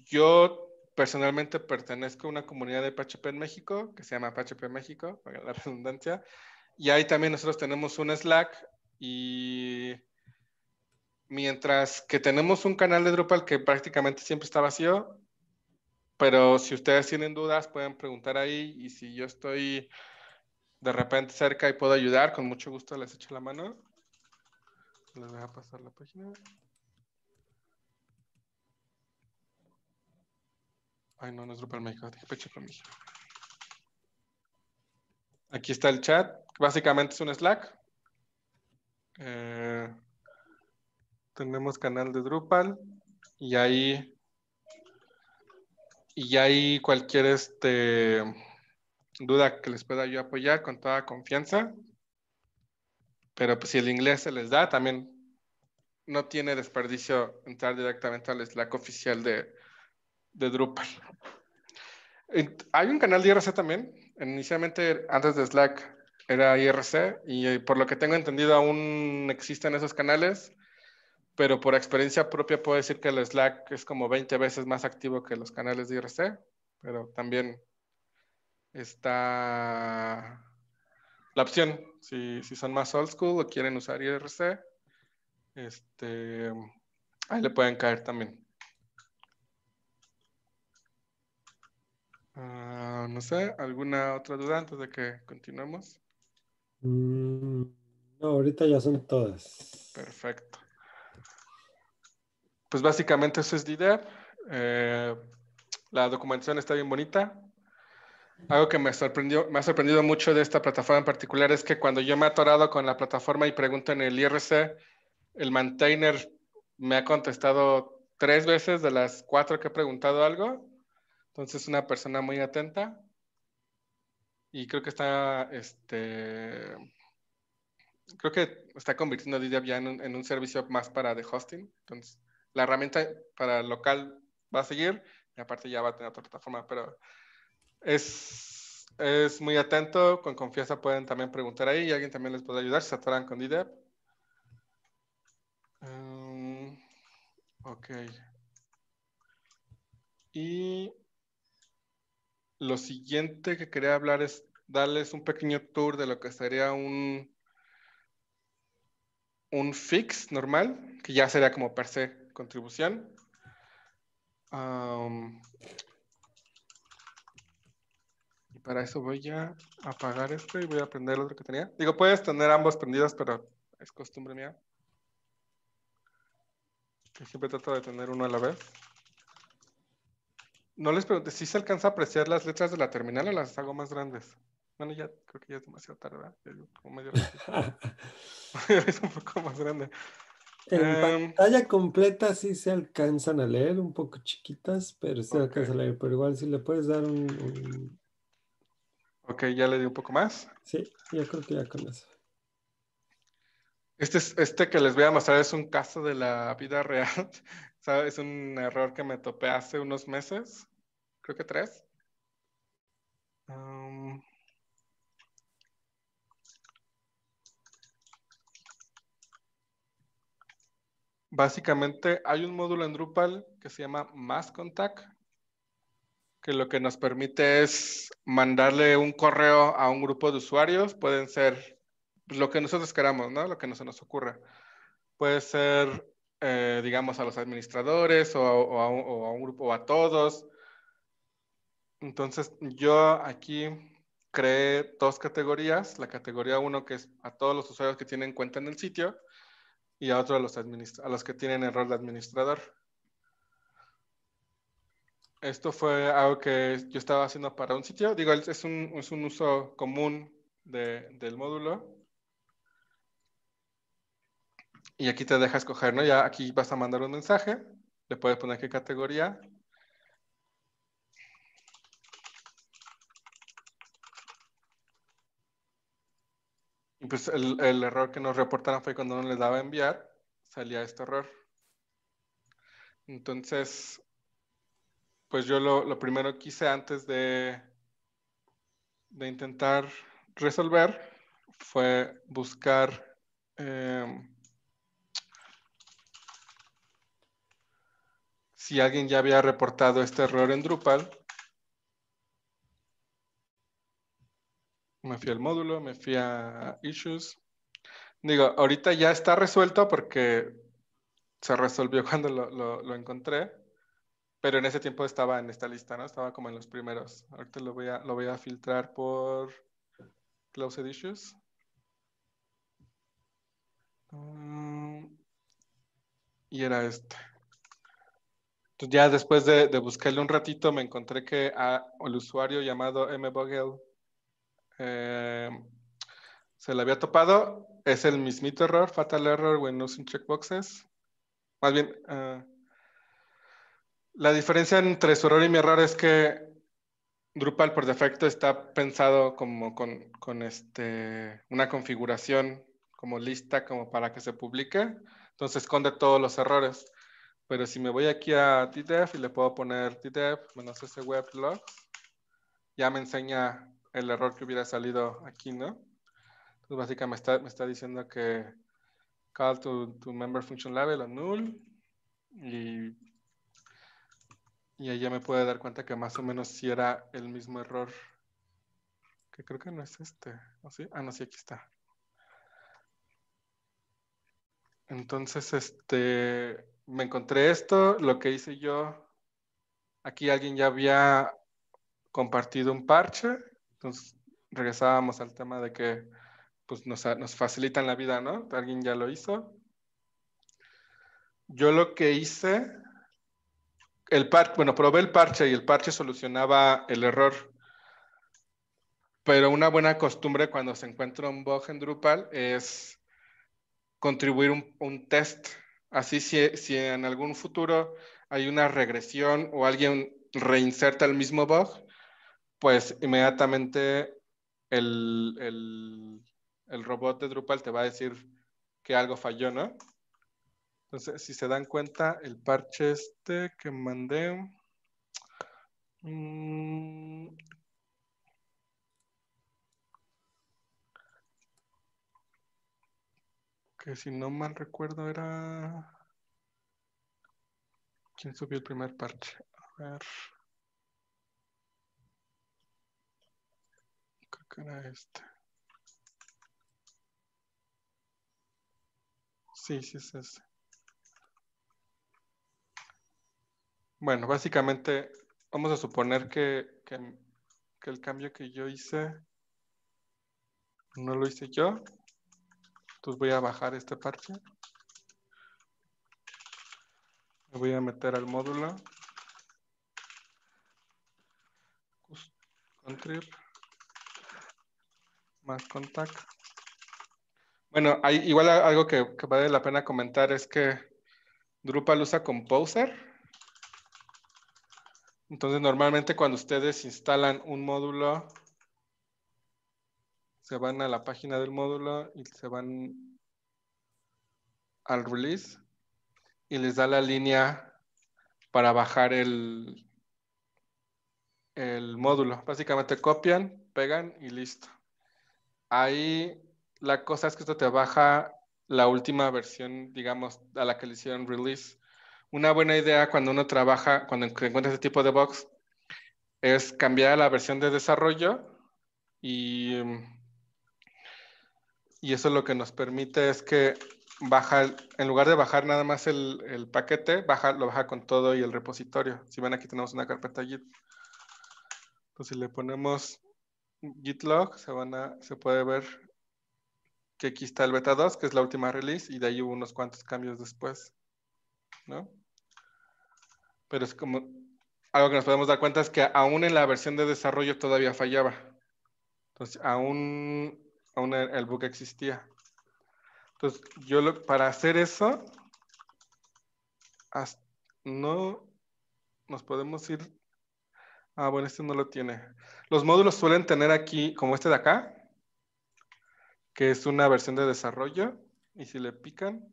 yo personalmente pertenezco a una comunidad de PHP en México, que se llama PHP México, para la redundancia. Y ahí también nosotros tenemos un Slack y mientras que tenemos un canal de Drupal que prácticamente siempre está vacío, pero si ustedes tienen dudas pueden preguntar ahí y si yo estoy de repente cerca y puedo ayudar, con mucho gusto les echo la mano. Les voy a pasar la página. Ay, no, no es Drupal México, Aquí está el chat. Básicamente es un Slack. Eh, tenemos canal de Drupal y ahí y ahí cualquier este, duda que les pueda yo apoyar con toda confianza. Pero pues, si el inglés se les da, también no tiene desperdicio entrar directamente al Slack oficial de, de Drupal. Hay un canal de IRC también. Inicialmente, antes de Slack, era IRC y eh, por lo que tengo entendido aún existen esos canales, pero por experiencia propia puedo decir que el Slack es como 20 veces más activo que los canales de IRC, pero también está la opción, si, si son más old school o quieren usar IRC, este, ahí le pueden caer también. Ah, no sé, ¿alguna otra duda antes de que continuemos? Mm, no, ahorita ya son todas. Perfecto. Pues básicamente eso es DDEP. Eh, la documentación está bien bonita. Algo que me sorprendió, me ha sorprendido mucho de esta plataforma en particular es que cuando yo me he atorado con la plataforma y pregunto en el IRC, el maintainer me ha contestado tres veces de las cuatro que he preguntado algo entonces, una persona muy atenta y creo que está, este, creo que está convirtiendo DDEV ya en un, servicio más para de hosting. Entonces, la herramienta para local va a seguir y aparte ya va a tener otra plataforma, pero es, muy atento, con confianza pueden también preguntar ahí y alguien también les puede ayudar si se atoran con DDEV. Em, ok. Y lo siguiente que quería hablar es darles un pequeño tour de lo que sería un, un fix normal, que ya sería como per se contribución. y para eso voy a apagar esto y voy a prender el otro que tenía. Digo, puedes tener ambos prendidos, pero es costumbre mía. siempre trato de tener uno a la vez. No les pregunté, si ¿sí se alcanza a apreciar las letras de la terminal o las hago más grandes? Bueno, ya creo que ya es demasiado tarde, ¿verdad? es un poco más grande. En em, pantalla completa sí se alcanzan a leer, un poco chiquitas, pero se alcanza a leer. Pero igual si le puedes dar un, Ok, ya le di un poco más. Sí, yo creo que ya con eso. Este, es, este que les voy a mostrar es un caso de la vida real. Es un error que me topé hace unos meses creo que tres. básicamente hay un módulo en Drupal que se llama Mass Contact, que lo que nos permite es mandarle un correo a un grupo de usuarios. Pueden ser lo que nosotros queramos, ¿no? Lo que no se nos ocurra. Puede ser, eh, digamos, a los administradores o, a, o a un grupo o a todos entonces, yo aquí creé dos categorías. La categoría uno que es a todos los usuarios que tienen cuenta en el sitio, y a otro a los, a los que tienen error de administrador. Esto fue algo que yo estaba haciendo para un sitio. Digo, es un, es un uso común del módulo. Y aquí te deja escoger, ¿no? Ya aquí vas a mandar un mensaje, le puedes poner qué categoría Y pues el, error que nos reportaron fue cuando no les daba enviar, salía este error. Entonces, pues yo lo, primero que hice antes de, de intentar resolver fue buscar em, si alguien ya había reportado este error en Drupal me fui al módulo, me fui a issues. Digo, ahorita ya está resuelto porque se resolvió cuando lo, encontré, pero en ese tiempo estaba en esta lista, ¿no? Estaba como en los primeros. Ahorita lo voy a, filtrar por Closed Issues. Mm, y era este. Entonces ya después de, buscarle un ratito, me encontré que a, usuario llamado M. Eh, se le había topado. Es el mismito error, fatal error when using checkboxes. Más bien, eh, la diferencia entre su error y mi error es que Drupal por defecto está pensado como con, con este, una configuración como lista como para que se publique. Entonces esconde todos los errores. Pero si me voy aquí a tdev y le puedo poner tdev menos ese weblog, ya me enseña el error que hubiera salido aquí, ¿no? Entonces, pues básicamente me está, diciendo que call to, member function level a null y, y ahí ya me puede dar cuenta que más o menos si sí era el mismo error que creo que no es este, ¿o sí? Ah, no, sí, aquí está. Entonces, este, me encontré esto, lo que hice yo, aquí alguien ya había compartido un parche entonces, regresábamos al tema de que pues, nos, facilitan la vida, ¿no? Alguien ya lo hizo. Yo lo que hice, el bueno, probé el parche y el parche solucionaba el error. Pero una buena costumbre cuando se encuentra un bug en Drupal es contribuir un, test. Así si, si en algún futuro hay una regresión o alguien reinserta el mismo bug, pues inmediatamente el, robot de Drupal te va a decir que algo falló, ¿no? Entonces, si se dan cuenta, el parche este que mandé... Mm, que si no mal recuerdo era... ¿Quién subió el primer parche? A ver. era este? Sí, sí es ese. Bueno, básicamente vamos a suponer que, el cambio que yo hice no lo hice yo. Entonces voy a bajar esta parte. Me voy a meter al módulo más contacto. Bueno, hay, igual algo que, vale la pena comentar es que Drupal usa Composer. Entonces, normalmente cuando ustedes instalan un módulo, se van a la página del módulo y se van al release y les da la línea para bajar el, el módulo. Básicamente copian, pegan y listo. Ahí la cosa es que esto te baja la última versión, digamos, a la que le hicieron release. Una buena idea cuando uno trabaja, cuando encuentra ese tipo de box, es cambiar la versión de desarrollo y, em, y eso lo que nos permite es que baja, en lugar de bajar nada más el, paquete, lo baja con todo y el repositorio. Si ven aquí tenemos una carpeta Git. Entonces si le ponemos Gitlog se, van se puede ver que aquí está el beta 2, que es la última release, y de ahí hubo unos cuantos cambios después. ¿no? Pero es como algo que nos podemos dar cuenta es que aún en la versión de desarrollo todavía fallaba. Entonces, aún, aún el bug existía. Entonces, yo para hacer eso, no nos podemos ir Ah, bueno, este no lo tiene. Los módulos suelen tener aquí, como este de acá, que es una versión de desarrollo. Y si le pican,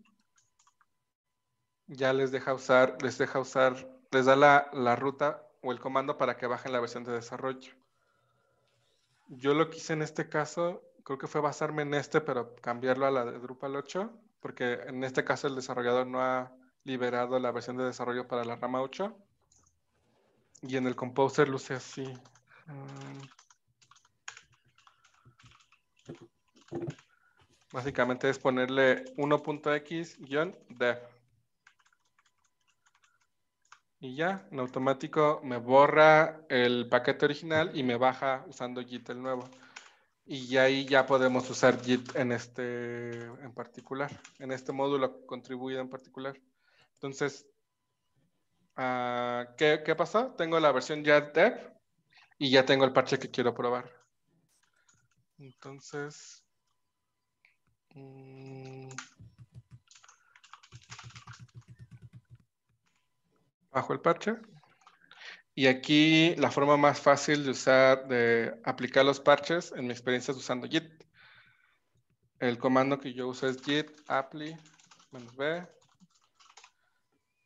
ya les deja usar, les deja usar, les da la, la ruta o el comando para que bajen la versión de desarrollo. Yo lo quise en este caso, creo que fue basarme en este, pero cambiarlo a la de Drupal 8, porque en este caso el desarrollador no ha liberado la versión de desarrollo para la rama 8. Y en el composer luce así. Mm. Básicamente es ponerle 1.x dev. Y ya, en automático me borra el paquete original y me baja usando Git el nuevo. Y ahí ya podemos usar Git en este en particular, en este módulo contribuido en particular. Entonces, Ah, ¿qué, ¿qué pasa? Tengo la versión ya dev y ya tengo el parche que quiero probar. Entonces, mm, bajo el parche. Y aquí la forma más fácil de usar, de aplicar los parches, en mi experiencia es usando git. El comando que yo uso es git apply-b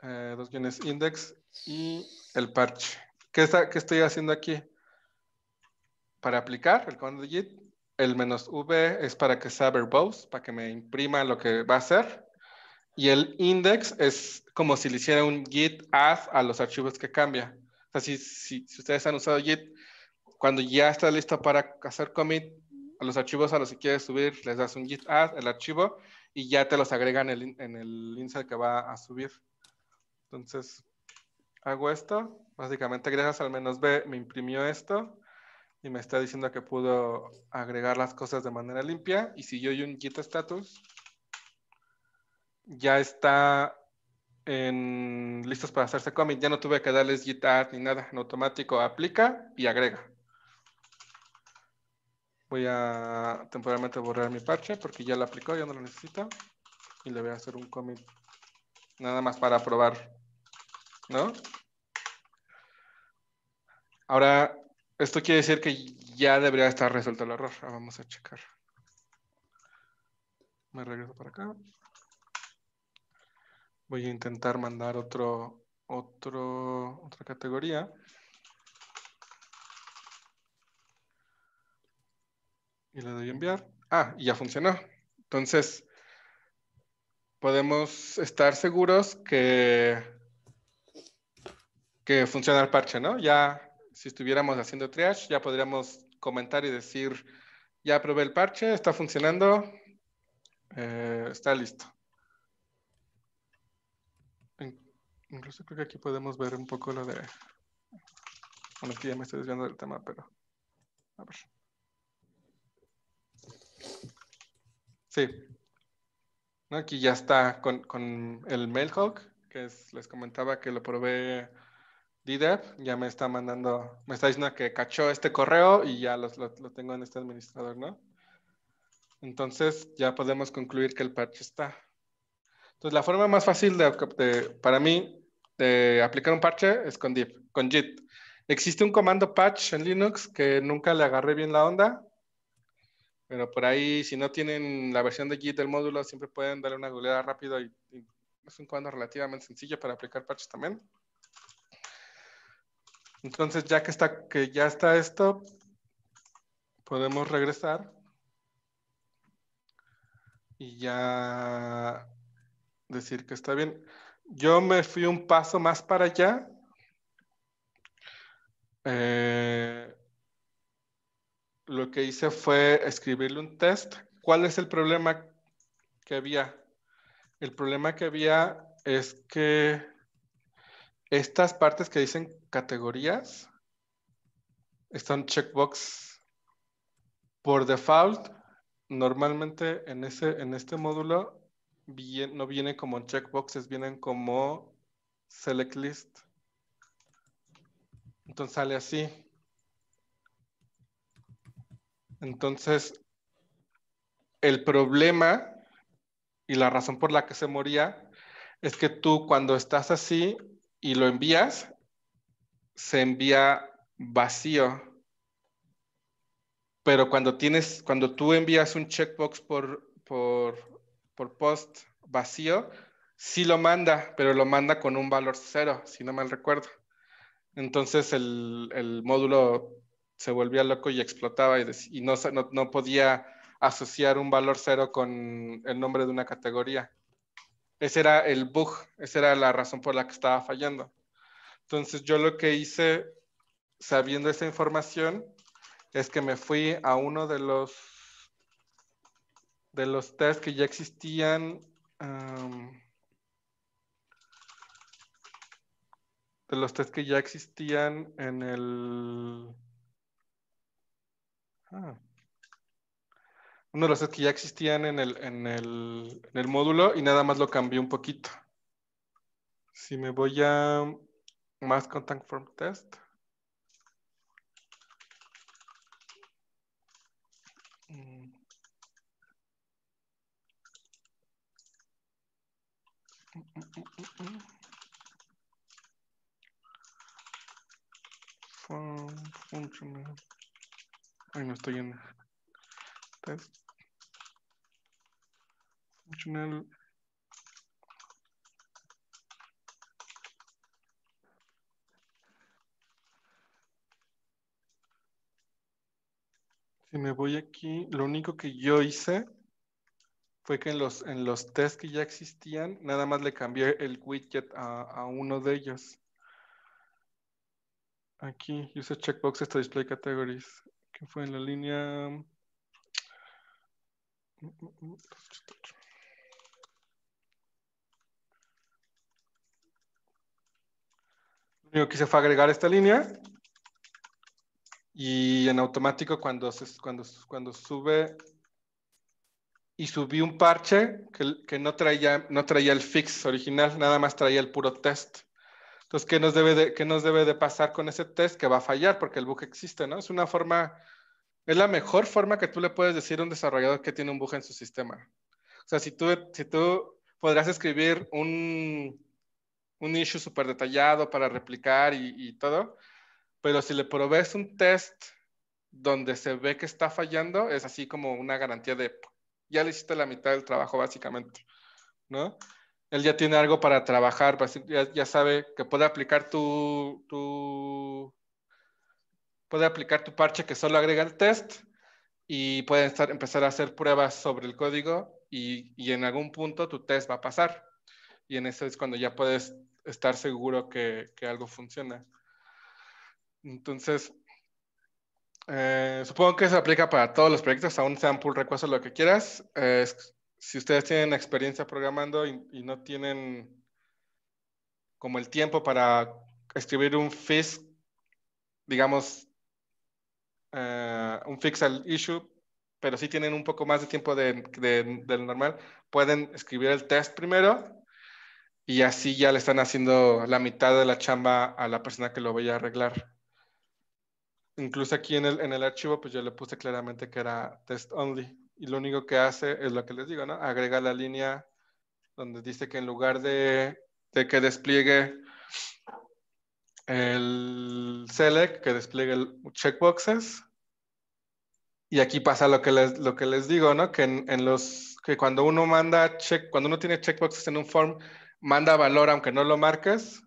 eh, dos guiones index y el parche. ¿Qué, está, ¿Qué estoy haciendo aquí? Para aplicar el comando git, el menos "-v", es para que sea verbose, para que me imprima lo que va a hacer. Y el index es como si le hiciera un git add a los archivos que cambia. O sea, si, si, ustedes han usado git, cuando ya está listo para hacer commit, a los archivos a los que quieres subir les das un git add, el archivo, y ya te los agregan en el, en el insert que va a subir. Entonces, hago esto. Básicamente, gracias al menos B me imprimió esto y me está diciendo que pudo agregar las cosas de manera limpia. Y si yo un git status, ya está en listos para hacerse commit. Ya no tuve que darles git add ni nada. En automático aplica y agrega. Voy a temporalmente borrar mi parche porque ya lo aplicó, ya no lo necesito. Y le voy a hacer un commit nada más para probar ¿no? Ahora, esto quiere decir que ya debería estar resuelto el error. Ah, vamos a checar. Me regreso para acá. Voy a intentar mandar otro, otro, otra categoría. Y le doy a enviar. Ah, y ya funcionó. Entonces, podemos estar seguros que que funciona el parche, ¿no? Ya si estuviéramos haciendo triage, ya podríamos comentar y decir, ya probé el parche, está funcionando, eh, está listo. Incluso creo que aquí podemos ver un poco lo de... Bueno, aquí ya me estoy desviando del tema, pero... A ver. Sí. Aquí ya está con, con el MailHawk, que les comentaba que lo probé DDEP ya me está mandando, me está diciendo que cachó este correo y ya lo, lo, tengo en este administrador, ¿no? Entonces ya podemos concluir que el parche está. Entonces la forma más fácil de, para mí de aplicar un parche es con, con JIT. Existe un comando patch en Linux que nunca le agarré bien la onda, pero por ahí si no tienen la versión de JIT del módulo siempre pueden darle una googleada rápido y, es un comando relativamente sencillo para aplicar parches también. Entonces, ya que está, que ya está esto, podemos regresar. Y ya decir que está bien. Yo me fui un paso más para allá. Eh, lo que hice fue escribirle un test. ¿Cuál es el problema que había? El problema que había es que estas partes que dicen categorías están checkbox por default. Normalmente en, ese, en este módulo no vienen como checkboxes, vienen como select list. Entonces sale así. Entonces, el problema y la razón por la que se moría es que tú cuando estás así y lo envías, se envía vacío. Pero cuando tienes, cuando tú envías un checkbox por, por, post vacío, sí lo manda, pero lo manda con un valor cero, si no mal recuerdo. Entonces el, módulo se volvía loco y explotaba y, no, no, no podía asociar un valor cero con el nombre de una categoría. Ese era el bug, esa era la razón por la que estaba fallando. Entonces yo lo que hice, sabiendo esa información, es que me fui a uno de los de los tests que ya existían. de los test que ya existían en el. Ah, uno de los que ya existían en el, en, el, módulo y nada más lo cambié un poquito. Si me voy a más contact form test. Mm. Ay, no estoy en test. Si me voy aquí, lo único que yo hice fue que en los, en los tests que ya existían, nada más le cambié el widget a, uno de ellos. Aquí, use checkbox to display categories, que fue en la línea mm, mm, mm, Lo que hice fue agregar esta línea y en automático cuando, cuando, cuando sube y subí un parche que, no, traía, no traía el fix original, nada más traía el puro test. Entonces, ¿qué nos, debe de, nos debe de pasar con ese test? Que va a fallar porque el bug existe, ¿no? Es una forma, es la mejor forma que tú le puedes decir a un desarrollador que tiene un bug en su sistema. O sea, si tú, si tú podrás escribir un, un issue súper detallado para replicar y, todo, pero si le provees un test donde se ve que está fallando, es así como una garantía de ya le hiciste la mitad del trabajo básicamente, ¿no? Él ya tiene algo para trabajar, pues, ya, ya sabe que puede aplicar tu, tu, puede aplicar tu parche que solo agrega el test y puede estar, empezar a hacer pruebas sobre el código y, y en algún punto tu test va a pasar y en eso es cuando ya puedes estar seguro que, algo funciona. Entonces, eh, supongo que se aplica para todos los proyectos, aún sean pull requests o lo que quieras. Eh, si ustedes tienen experiencia programando y, no tienen como el tiempo para escribir un fix, digamos, eh, un fix al issue, pero si tienen un poco más de tiempo de, normal, pueden escribir el test primero y así ya le están haciendo la mitad de la chamba a la persona que lo vaya a arreglar. Incluso aquí en el, en el archivo, pues yo le puse claramente que era test only. Y lo único que hace es lo que les digo, ¿no? Agrega la línea donde dice que en lugar de, que despliegue el select, que despliegue el checkboxes. Y aquí pasa lo que les, lo que les digo, ¿no? Que en, los que cuando uno manda check, cuando uno tiene checkboxes en un form, manda valor aunque no lo marques,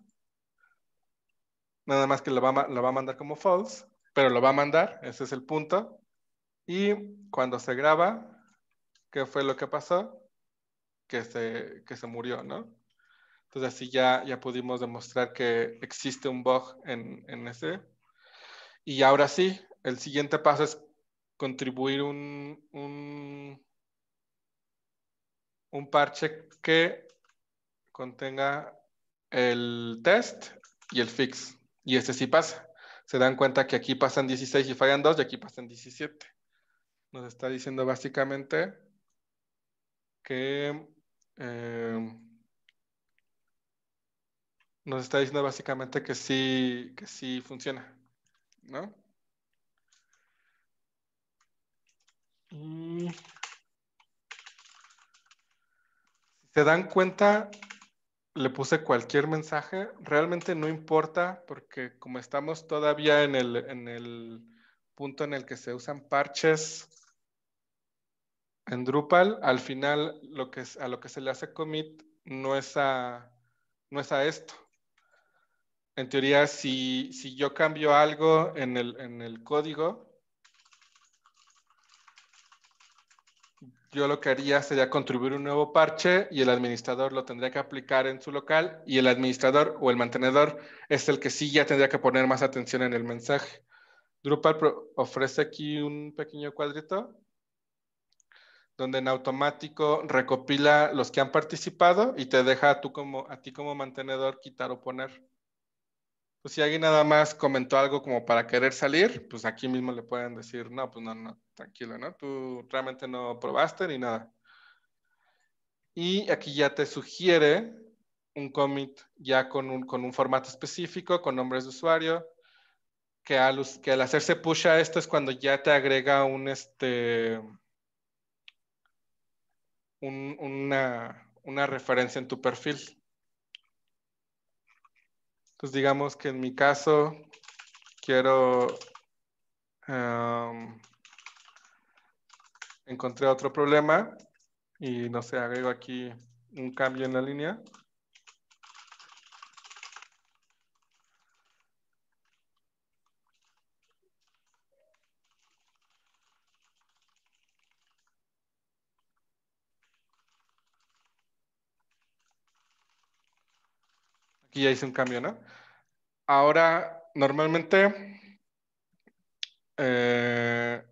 nada más que lo va, a, va a mandar como false, pero lo va a mandar, ese es el punto. Y cuando se graba, ¿qué fue lo que pasó? Que se, que se murió, ¿no? Entonces así ya, ya pudimos demostrar que existe un bug en, ese. Y ahora sí, el siguiente paso es contribuir un, un, un parche que contenga el test y el fix. Y este sí pasa. Se dan cuenta que aquí pasan 16 y fallan 2 y aquí pasan 17. Nos está diciendo básicamente que... Eh, nos está diciendo básicamente que sí, que funciona, ¿no? Mm. se dan cuenta, le puse cualquier mensaje. Realmente no importa porque como estamos todavía en el, punto en el que se usan parches en Drupal, al final lo que, a lo que se le hace commit no es a, no es a esto. En teoría, si, yo cambio algo en el, en el código, yo lo que haría sería contribuir un nuevo parche y el administrador lo tendría que aplicar en su local y el administrador o el mantenedor es el que sí ya tendría que poner más atención en el mensaje. Drupal ofrece aquí un pequeño cuadrito donde en automático recopila los que han participado y te deja a, tú como, a ti como mantenedor quitar o poner pues si alguien nada más comentó algo como para querer salir, pues aquí mismo le pueden decir, no, pues no, no, tranquilo, ¿no? Tú realmente no probaste ni nada. Y aquí ya te sugiere un commit ya con un, con un formato específico, con nombres de usuario, que al, que al hacerse push a esto es cuando ya te agrega un, este, una, una referencia en tu perfil. Entonces digamos que en mi caso quiero... Em, encontré otro problema y no sé, agrego aquí un cambio en la línea. ya hice un cambio, ¿no? Ahora, normalmente eh,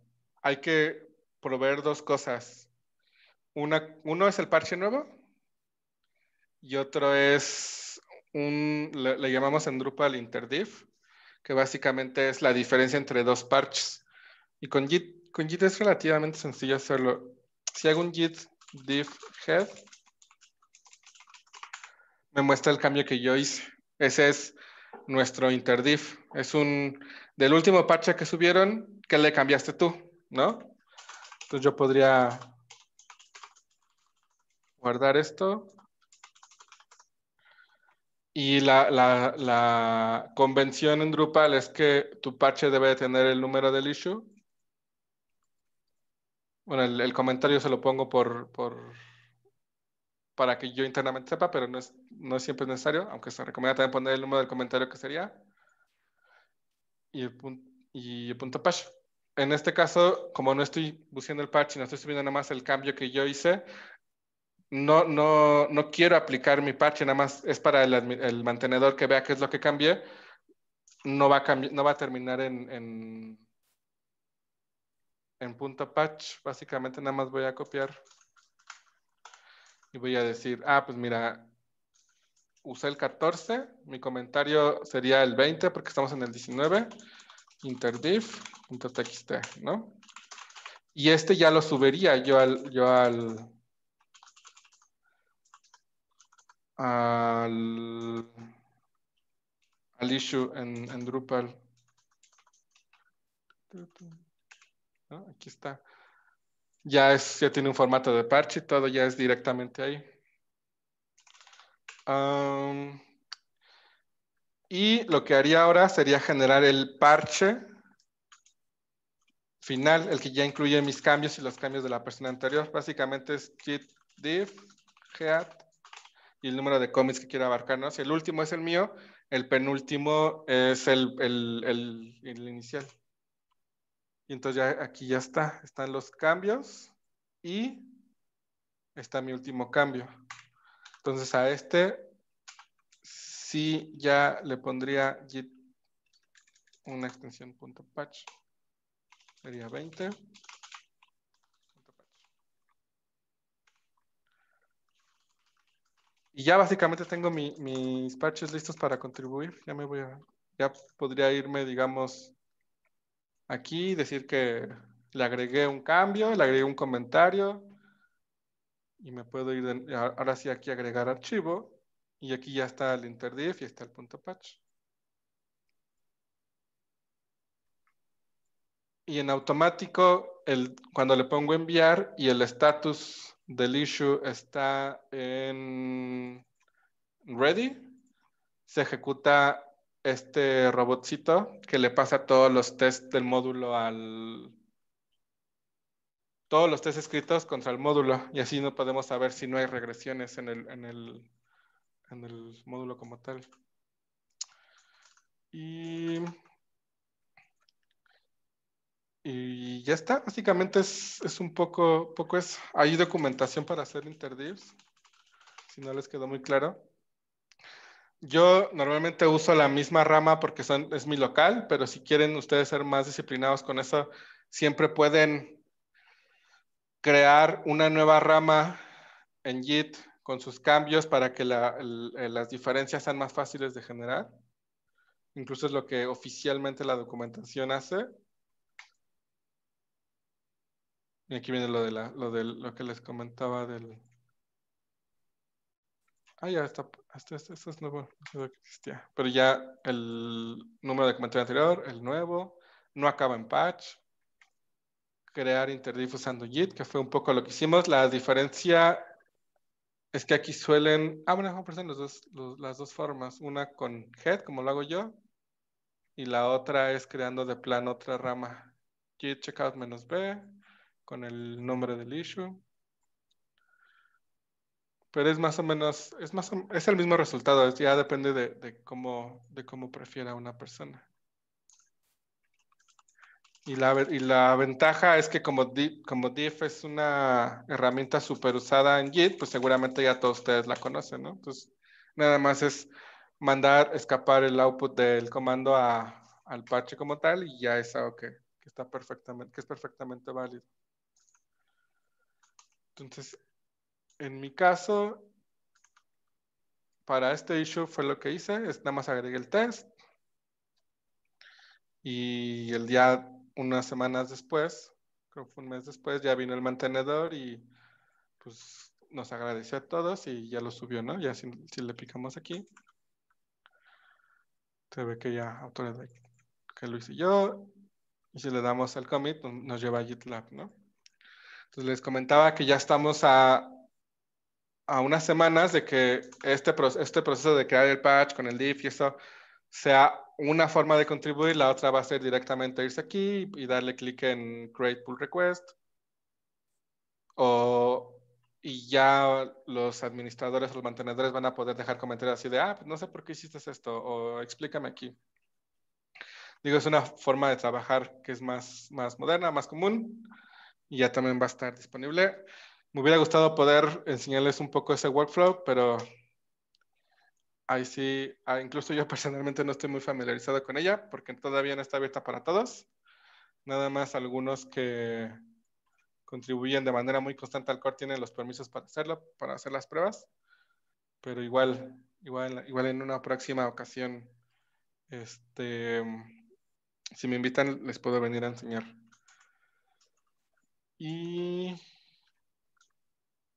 hay que proveer dos cosas. Una, uno es el parche nuevo y otro es un, le, llamamos en Drupal interdiff, que básicamente es la diferencia entre dos parches. Y con Git, con Git es relativamente sencillo hacerlo. Si hago un Git diff head, me muestra el cambio que yo hice. Ese es nuestro interdiff. Es un del último parche que subieron, que le cambiaste tú, ¿no? Entonces yo podría guardar esto. Y la, la, la convención en Drupal es que tu parche debe tener el número del issue. Bueno, el, el comentario se lo pongo por, por para que yo internamente sepa, pero no es, no siempre es necesario, aunque se recomienda también poner el número del comentario que sería y el, punto, y punto patch. En este caso, como no estoy buscando el patch y no estoy subiendo nada más el cambio que yo hice, no, no, no quiero aplicar mi patch, nada más es para el, el mantenedor que vea qué es lo que cambié. No va a, no va a terminar en, en, en punto patch. Básicamente nada más voy a copiar y voy a decir, ah, pues mira, usé el 14, mi comentario sería el 20 porque estamos en el 19, interdiff.txt, ¿no? Y este ya lo subiría yo al, yo al, al, issue en, Drupal. Aquí está ya, es, ya tiene un formato de parche, todo ya es directamente ahí. y lo que haría ahora sería generar el parche final, el que ya incluye mis cambios y los cambios de la persona anterior. Básicamente es git div, head y el número de commits que quiero no Si el último es el mío, el penúltimo es el, el, el inicial. Y entonces ya aquí ya está, están los cambios y está mi último cambio. Entonces a este sí ya le pondría una extensión .patch. Sería 20. Y ya básicamente tengo mis patches listos para contribuir. Ya me voy ya podría irme, digamos, aquí, decir que le agregué un cambio, le agregué un comentario y me puedo ir, ahora sí aquí agregar archivo y aquí ya está el interdiff y está el punto patch. Y en automático, el, cuando le pongo enviar y el status del issue está en ready, se ejecuta este robotcito que le pasa todos los tests del módulo al... Todos los tests escritos contra el módulo y así no podemos saber si no hay regresiones en el, en el, módulo como tal. Y ya está, básicamente es, un poco, poco eso. Hay documentación para hacer interdips, si no les quedó muy claro. Yo normalmente uso la misma rama porque es mi local, pero si quieren ustedes ser más disciplinados con eso, siempre pueden crear una nueva rama en Git con sus cambios para que eh, las diferencias sean más fáciles de generar. Incluso es lo que oficialmente la documentación hace. Y aquí viene lo, de lo, lo que les comentaba del, Ah, ya, está, es nuevo, Pero ya el número de comentario anterior, el nuevo, no acaba en patch. Crear interdifusando usando JIT, que fue un poco lo que hicimos. La diferencia es que aquí suelen... Ah, bueno, los dos, las dos formas. Una con head, como lo hago yo. Y la otra es creando de plano otra rama. Git checkout-b menos con el nombre del issue pero es más o menos, es, más, es el mismo resultado, ya depende de, de cómo, de cómo prefiera una persona. Y la, y la, ventaja es que como diff, como es una herramienta súper usada en Git, pues seguramente ya todos ustedes la conocen, ¿no? Entonces, nada más es mandar, escapar el output del comando al parche como tal y ya es algo que, que está perfectamente, que es perfectamente válido. Entonces, en mi caso, para este issue fue lo que hice, es nada más agregué el test y el día, unas semanas después, creo que fue un mes después, ya vino el mantenedor y pues nos agradeció a todos y ya lo subió, ¿no? Ya si, le picamos aquí, se ve que ya autores que lo hice yo. Y si le damos al commit, nos lleva a GitLab, ¿no? Entonces les comentaba que ya estamos a a unas semanas de que este, este proceso de crear el patch con el diff y eso sea una forma de contribuir, la otra va a ser directamente irse aquí y darle clic en Create Pull Request. O, y ya los administradores o los mantenedores van a poder dejar comentarios así de, ah, pues no sé por qué hiciste esto, o explícame aquí. Digo, es una forma de trabajar que es más, más moderna, más común, y ya también va a estar disponible. Me hubiera gustado poder enseñarles un poco ese workflow, pero ahí sí, ah, incluso yo personalmente no estoy muy familiarizado con ella porque todavía no está abierta para todos. Nada más algunos que contribuyen de manera muy constante al core tienen los permisos para hacerlo, para hacer las pruebas. Pero igual, igual, igual en una próxima ocasión, este, si me invitan, les puedo venir a enseñar. Y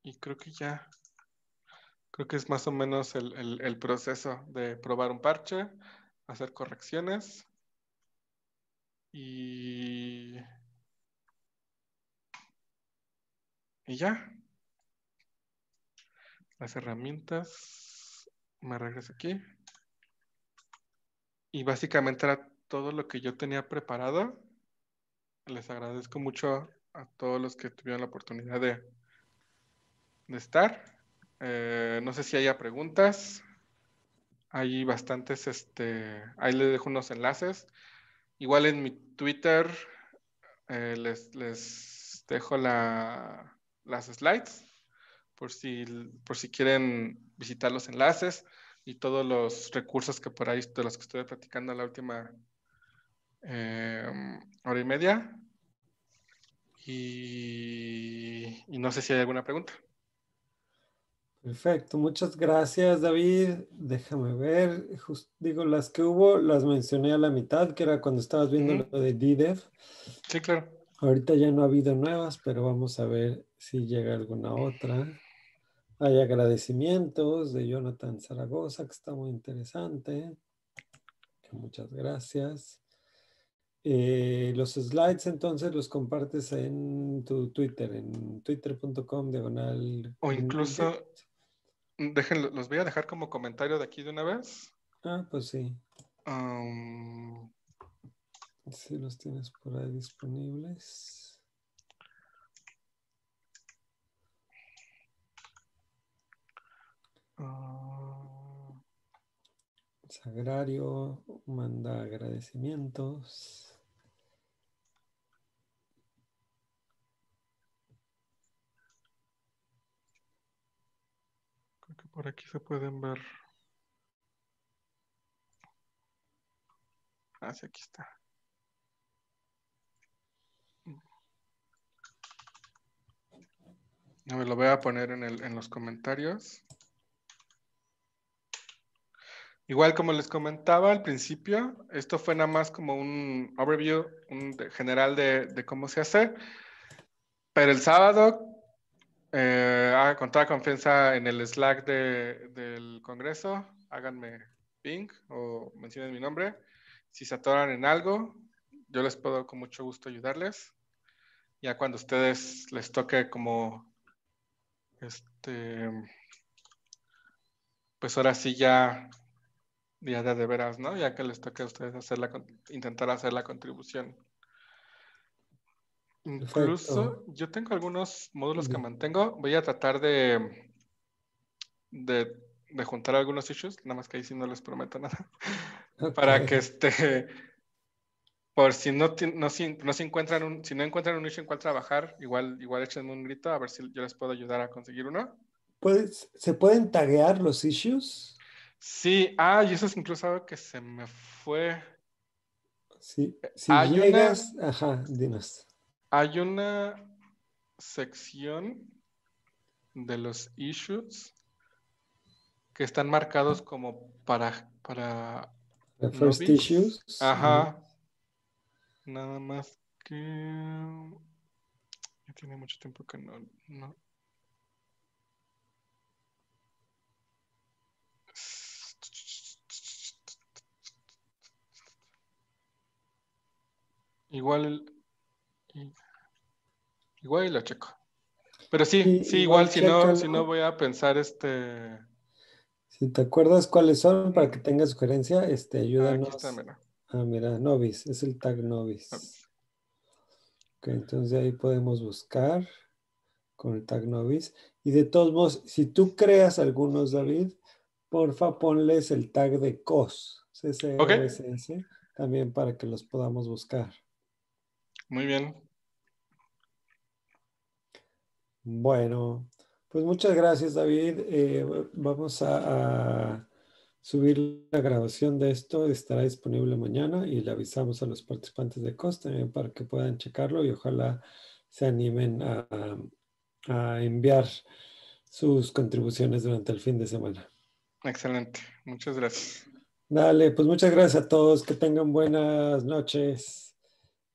y creo que ya, creo que es más o menos el, proceso de probar un parche, hacer correcciones y, y ya. Las herramientas, me regreso aquí. Y básicamente era todo lo que yo tenía preparado. Les agradezco mucho a todos los que tuvieron la oportunidad de, de estar. Eh, no sé si haya preguntas. Hay bastantes, este, ahí les dejo unos enlaces. Igual en mi Twitter eh, les, dejo la, las slides por si, por si quieren visitar los enlaces y todos los recursos que por ahí de los que estuve platicando la última em, hora y media. y no sé si hay alguna pregunta. Perfecto, muchas gracias David. Déjame ver, digo, las que hubo las mencioné a la mitad, que era cuando estabas viendo lo de DDEF. Sí, claro. Ahorita ya no ha habido nuevas, pero vamos a ver si llega alguna otra. Hay agradecimientos de Jonathan Zaragoza, que está muy interesante. Muchas gracias. Eh, los slides entonces los compartes en tu Twitter, en twitter.com diagonal. O incluso, los voy a dejar como comentario de aquí de una vez. Ah, pues sí. Um, si los tienes por ahí disponibles. Ah. Sagrario manda agradecimientos. Por aquí se pueden ver. Ah, sí, aquí está. No me lo voy a poner en, los comentarios. Igual como les comentaba al principio, esto fue nada más como un overview un general de, de, cómo se hace. Pero el sábado eh, contar con toda confianza en el Slack del Congreso, háganme ping o mencionen mi nombre. Si se atoran en algo, yo les puedo con mucho gusto ayudarles. Ya cuando a ustedes les toque como, este, pues ahora sí ya, ya de, veras, ¿no? Ya que les toque a ustedes hacer la, intentar hacer la contribución. Incluso yo tengo algunos módulos que mantengo. Voy a tratar de, de, juntar algunos issues, nada más que ahí sí no les prometo nada. Para que este, por si no, no, no se encuentran un, si no encuentran un issue en cual trabajar, igual, igual échenme un grito a ver si yo les puedo ayudar a conseguir uno. ¿Se pueden taguear los issues? Sí, ah, y eso es incluso algo que se me fue. Sí, si ajá, dinos. Hay una sección de los issues que están marcados como para... para first issues. Ajá. Nada más que... Ya tiene mucho tiempo que no... no. Igual el, Igual y lo checo. Pero sí, sí, igual, si no, si no voy a pensar este. Si te acuerdas cuáles son, para que tengas sugerencia, este, ah, ayúdanos. Ah, mira. Novis, es el tag Novis. entonces ahí podemos buscar con el tag Novis. Y de todos modos, si tú creas algunos, David, porfa ponles el tag de COS, también para que los podamos buscar. Muy bien, bueno, pues muchas gracias David. Eh, vamos a, subir la grabación de esto, estará disponible mañana y le avisamos a los participantes de Costa para que puedan checarlo y ojalá se animen a, enviar sus contribuciones durante el fin de semana. Excelente, muchas gracias. Dale, pues muchas gracias a todos, que tengan buenas noches.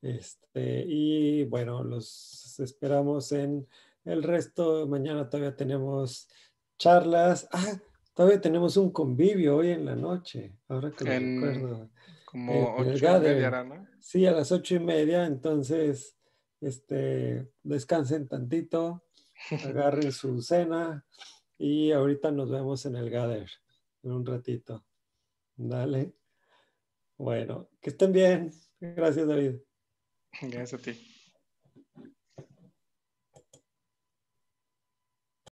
Este, y bueno, los esperamos en el resto, mañana todavía tenemos charlas. Ah, todavía tenemos un convivio hoy en la noche, ahora que lo recuerdo. Como ocho y media, Sí, a las ocho y media, entonces, este, descansen tantito, agarren su cena y ahorita nos vemos en el Gather en un ratito. Dale. Bueno, que estén bien. Gracias, David. Gracias a ti.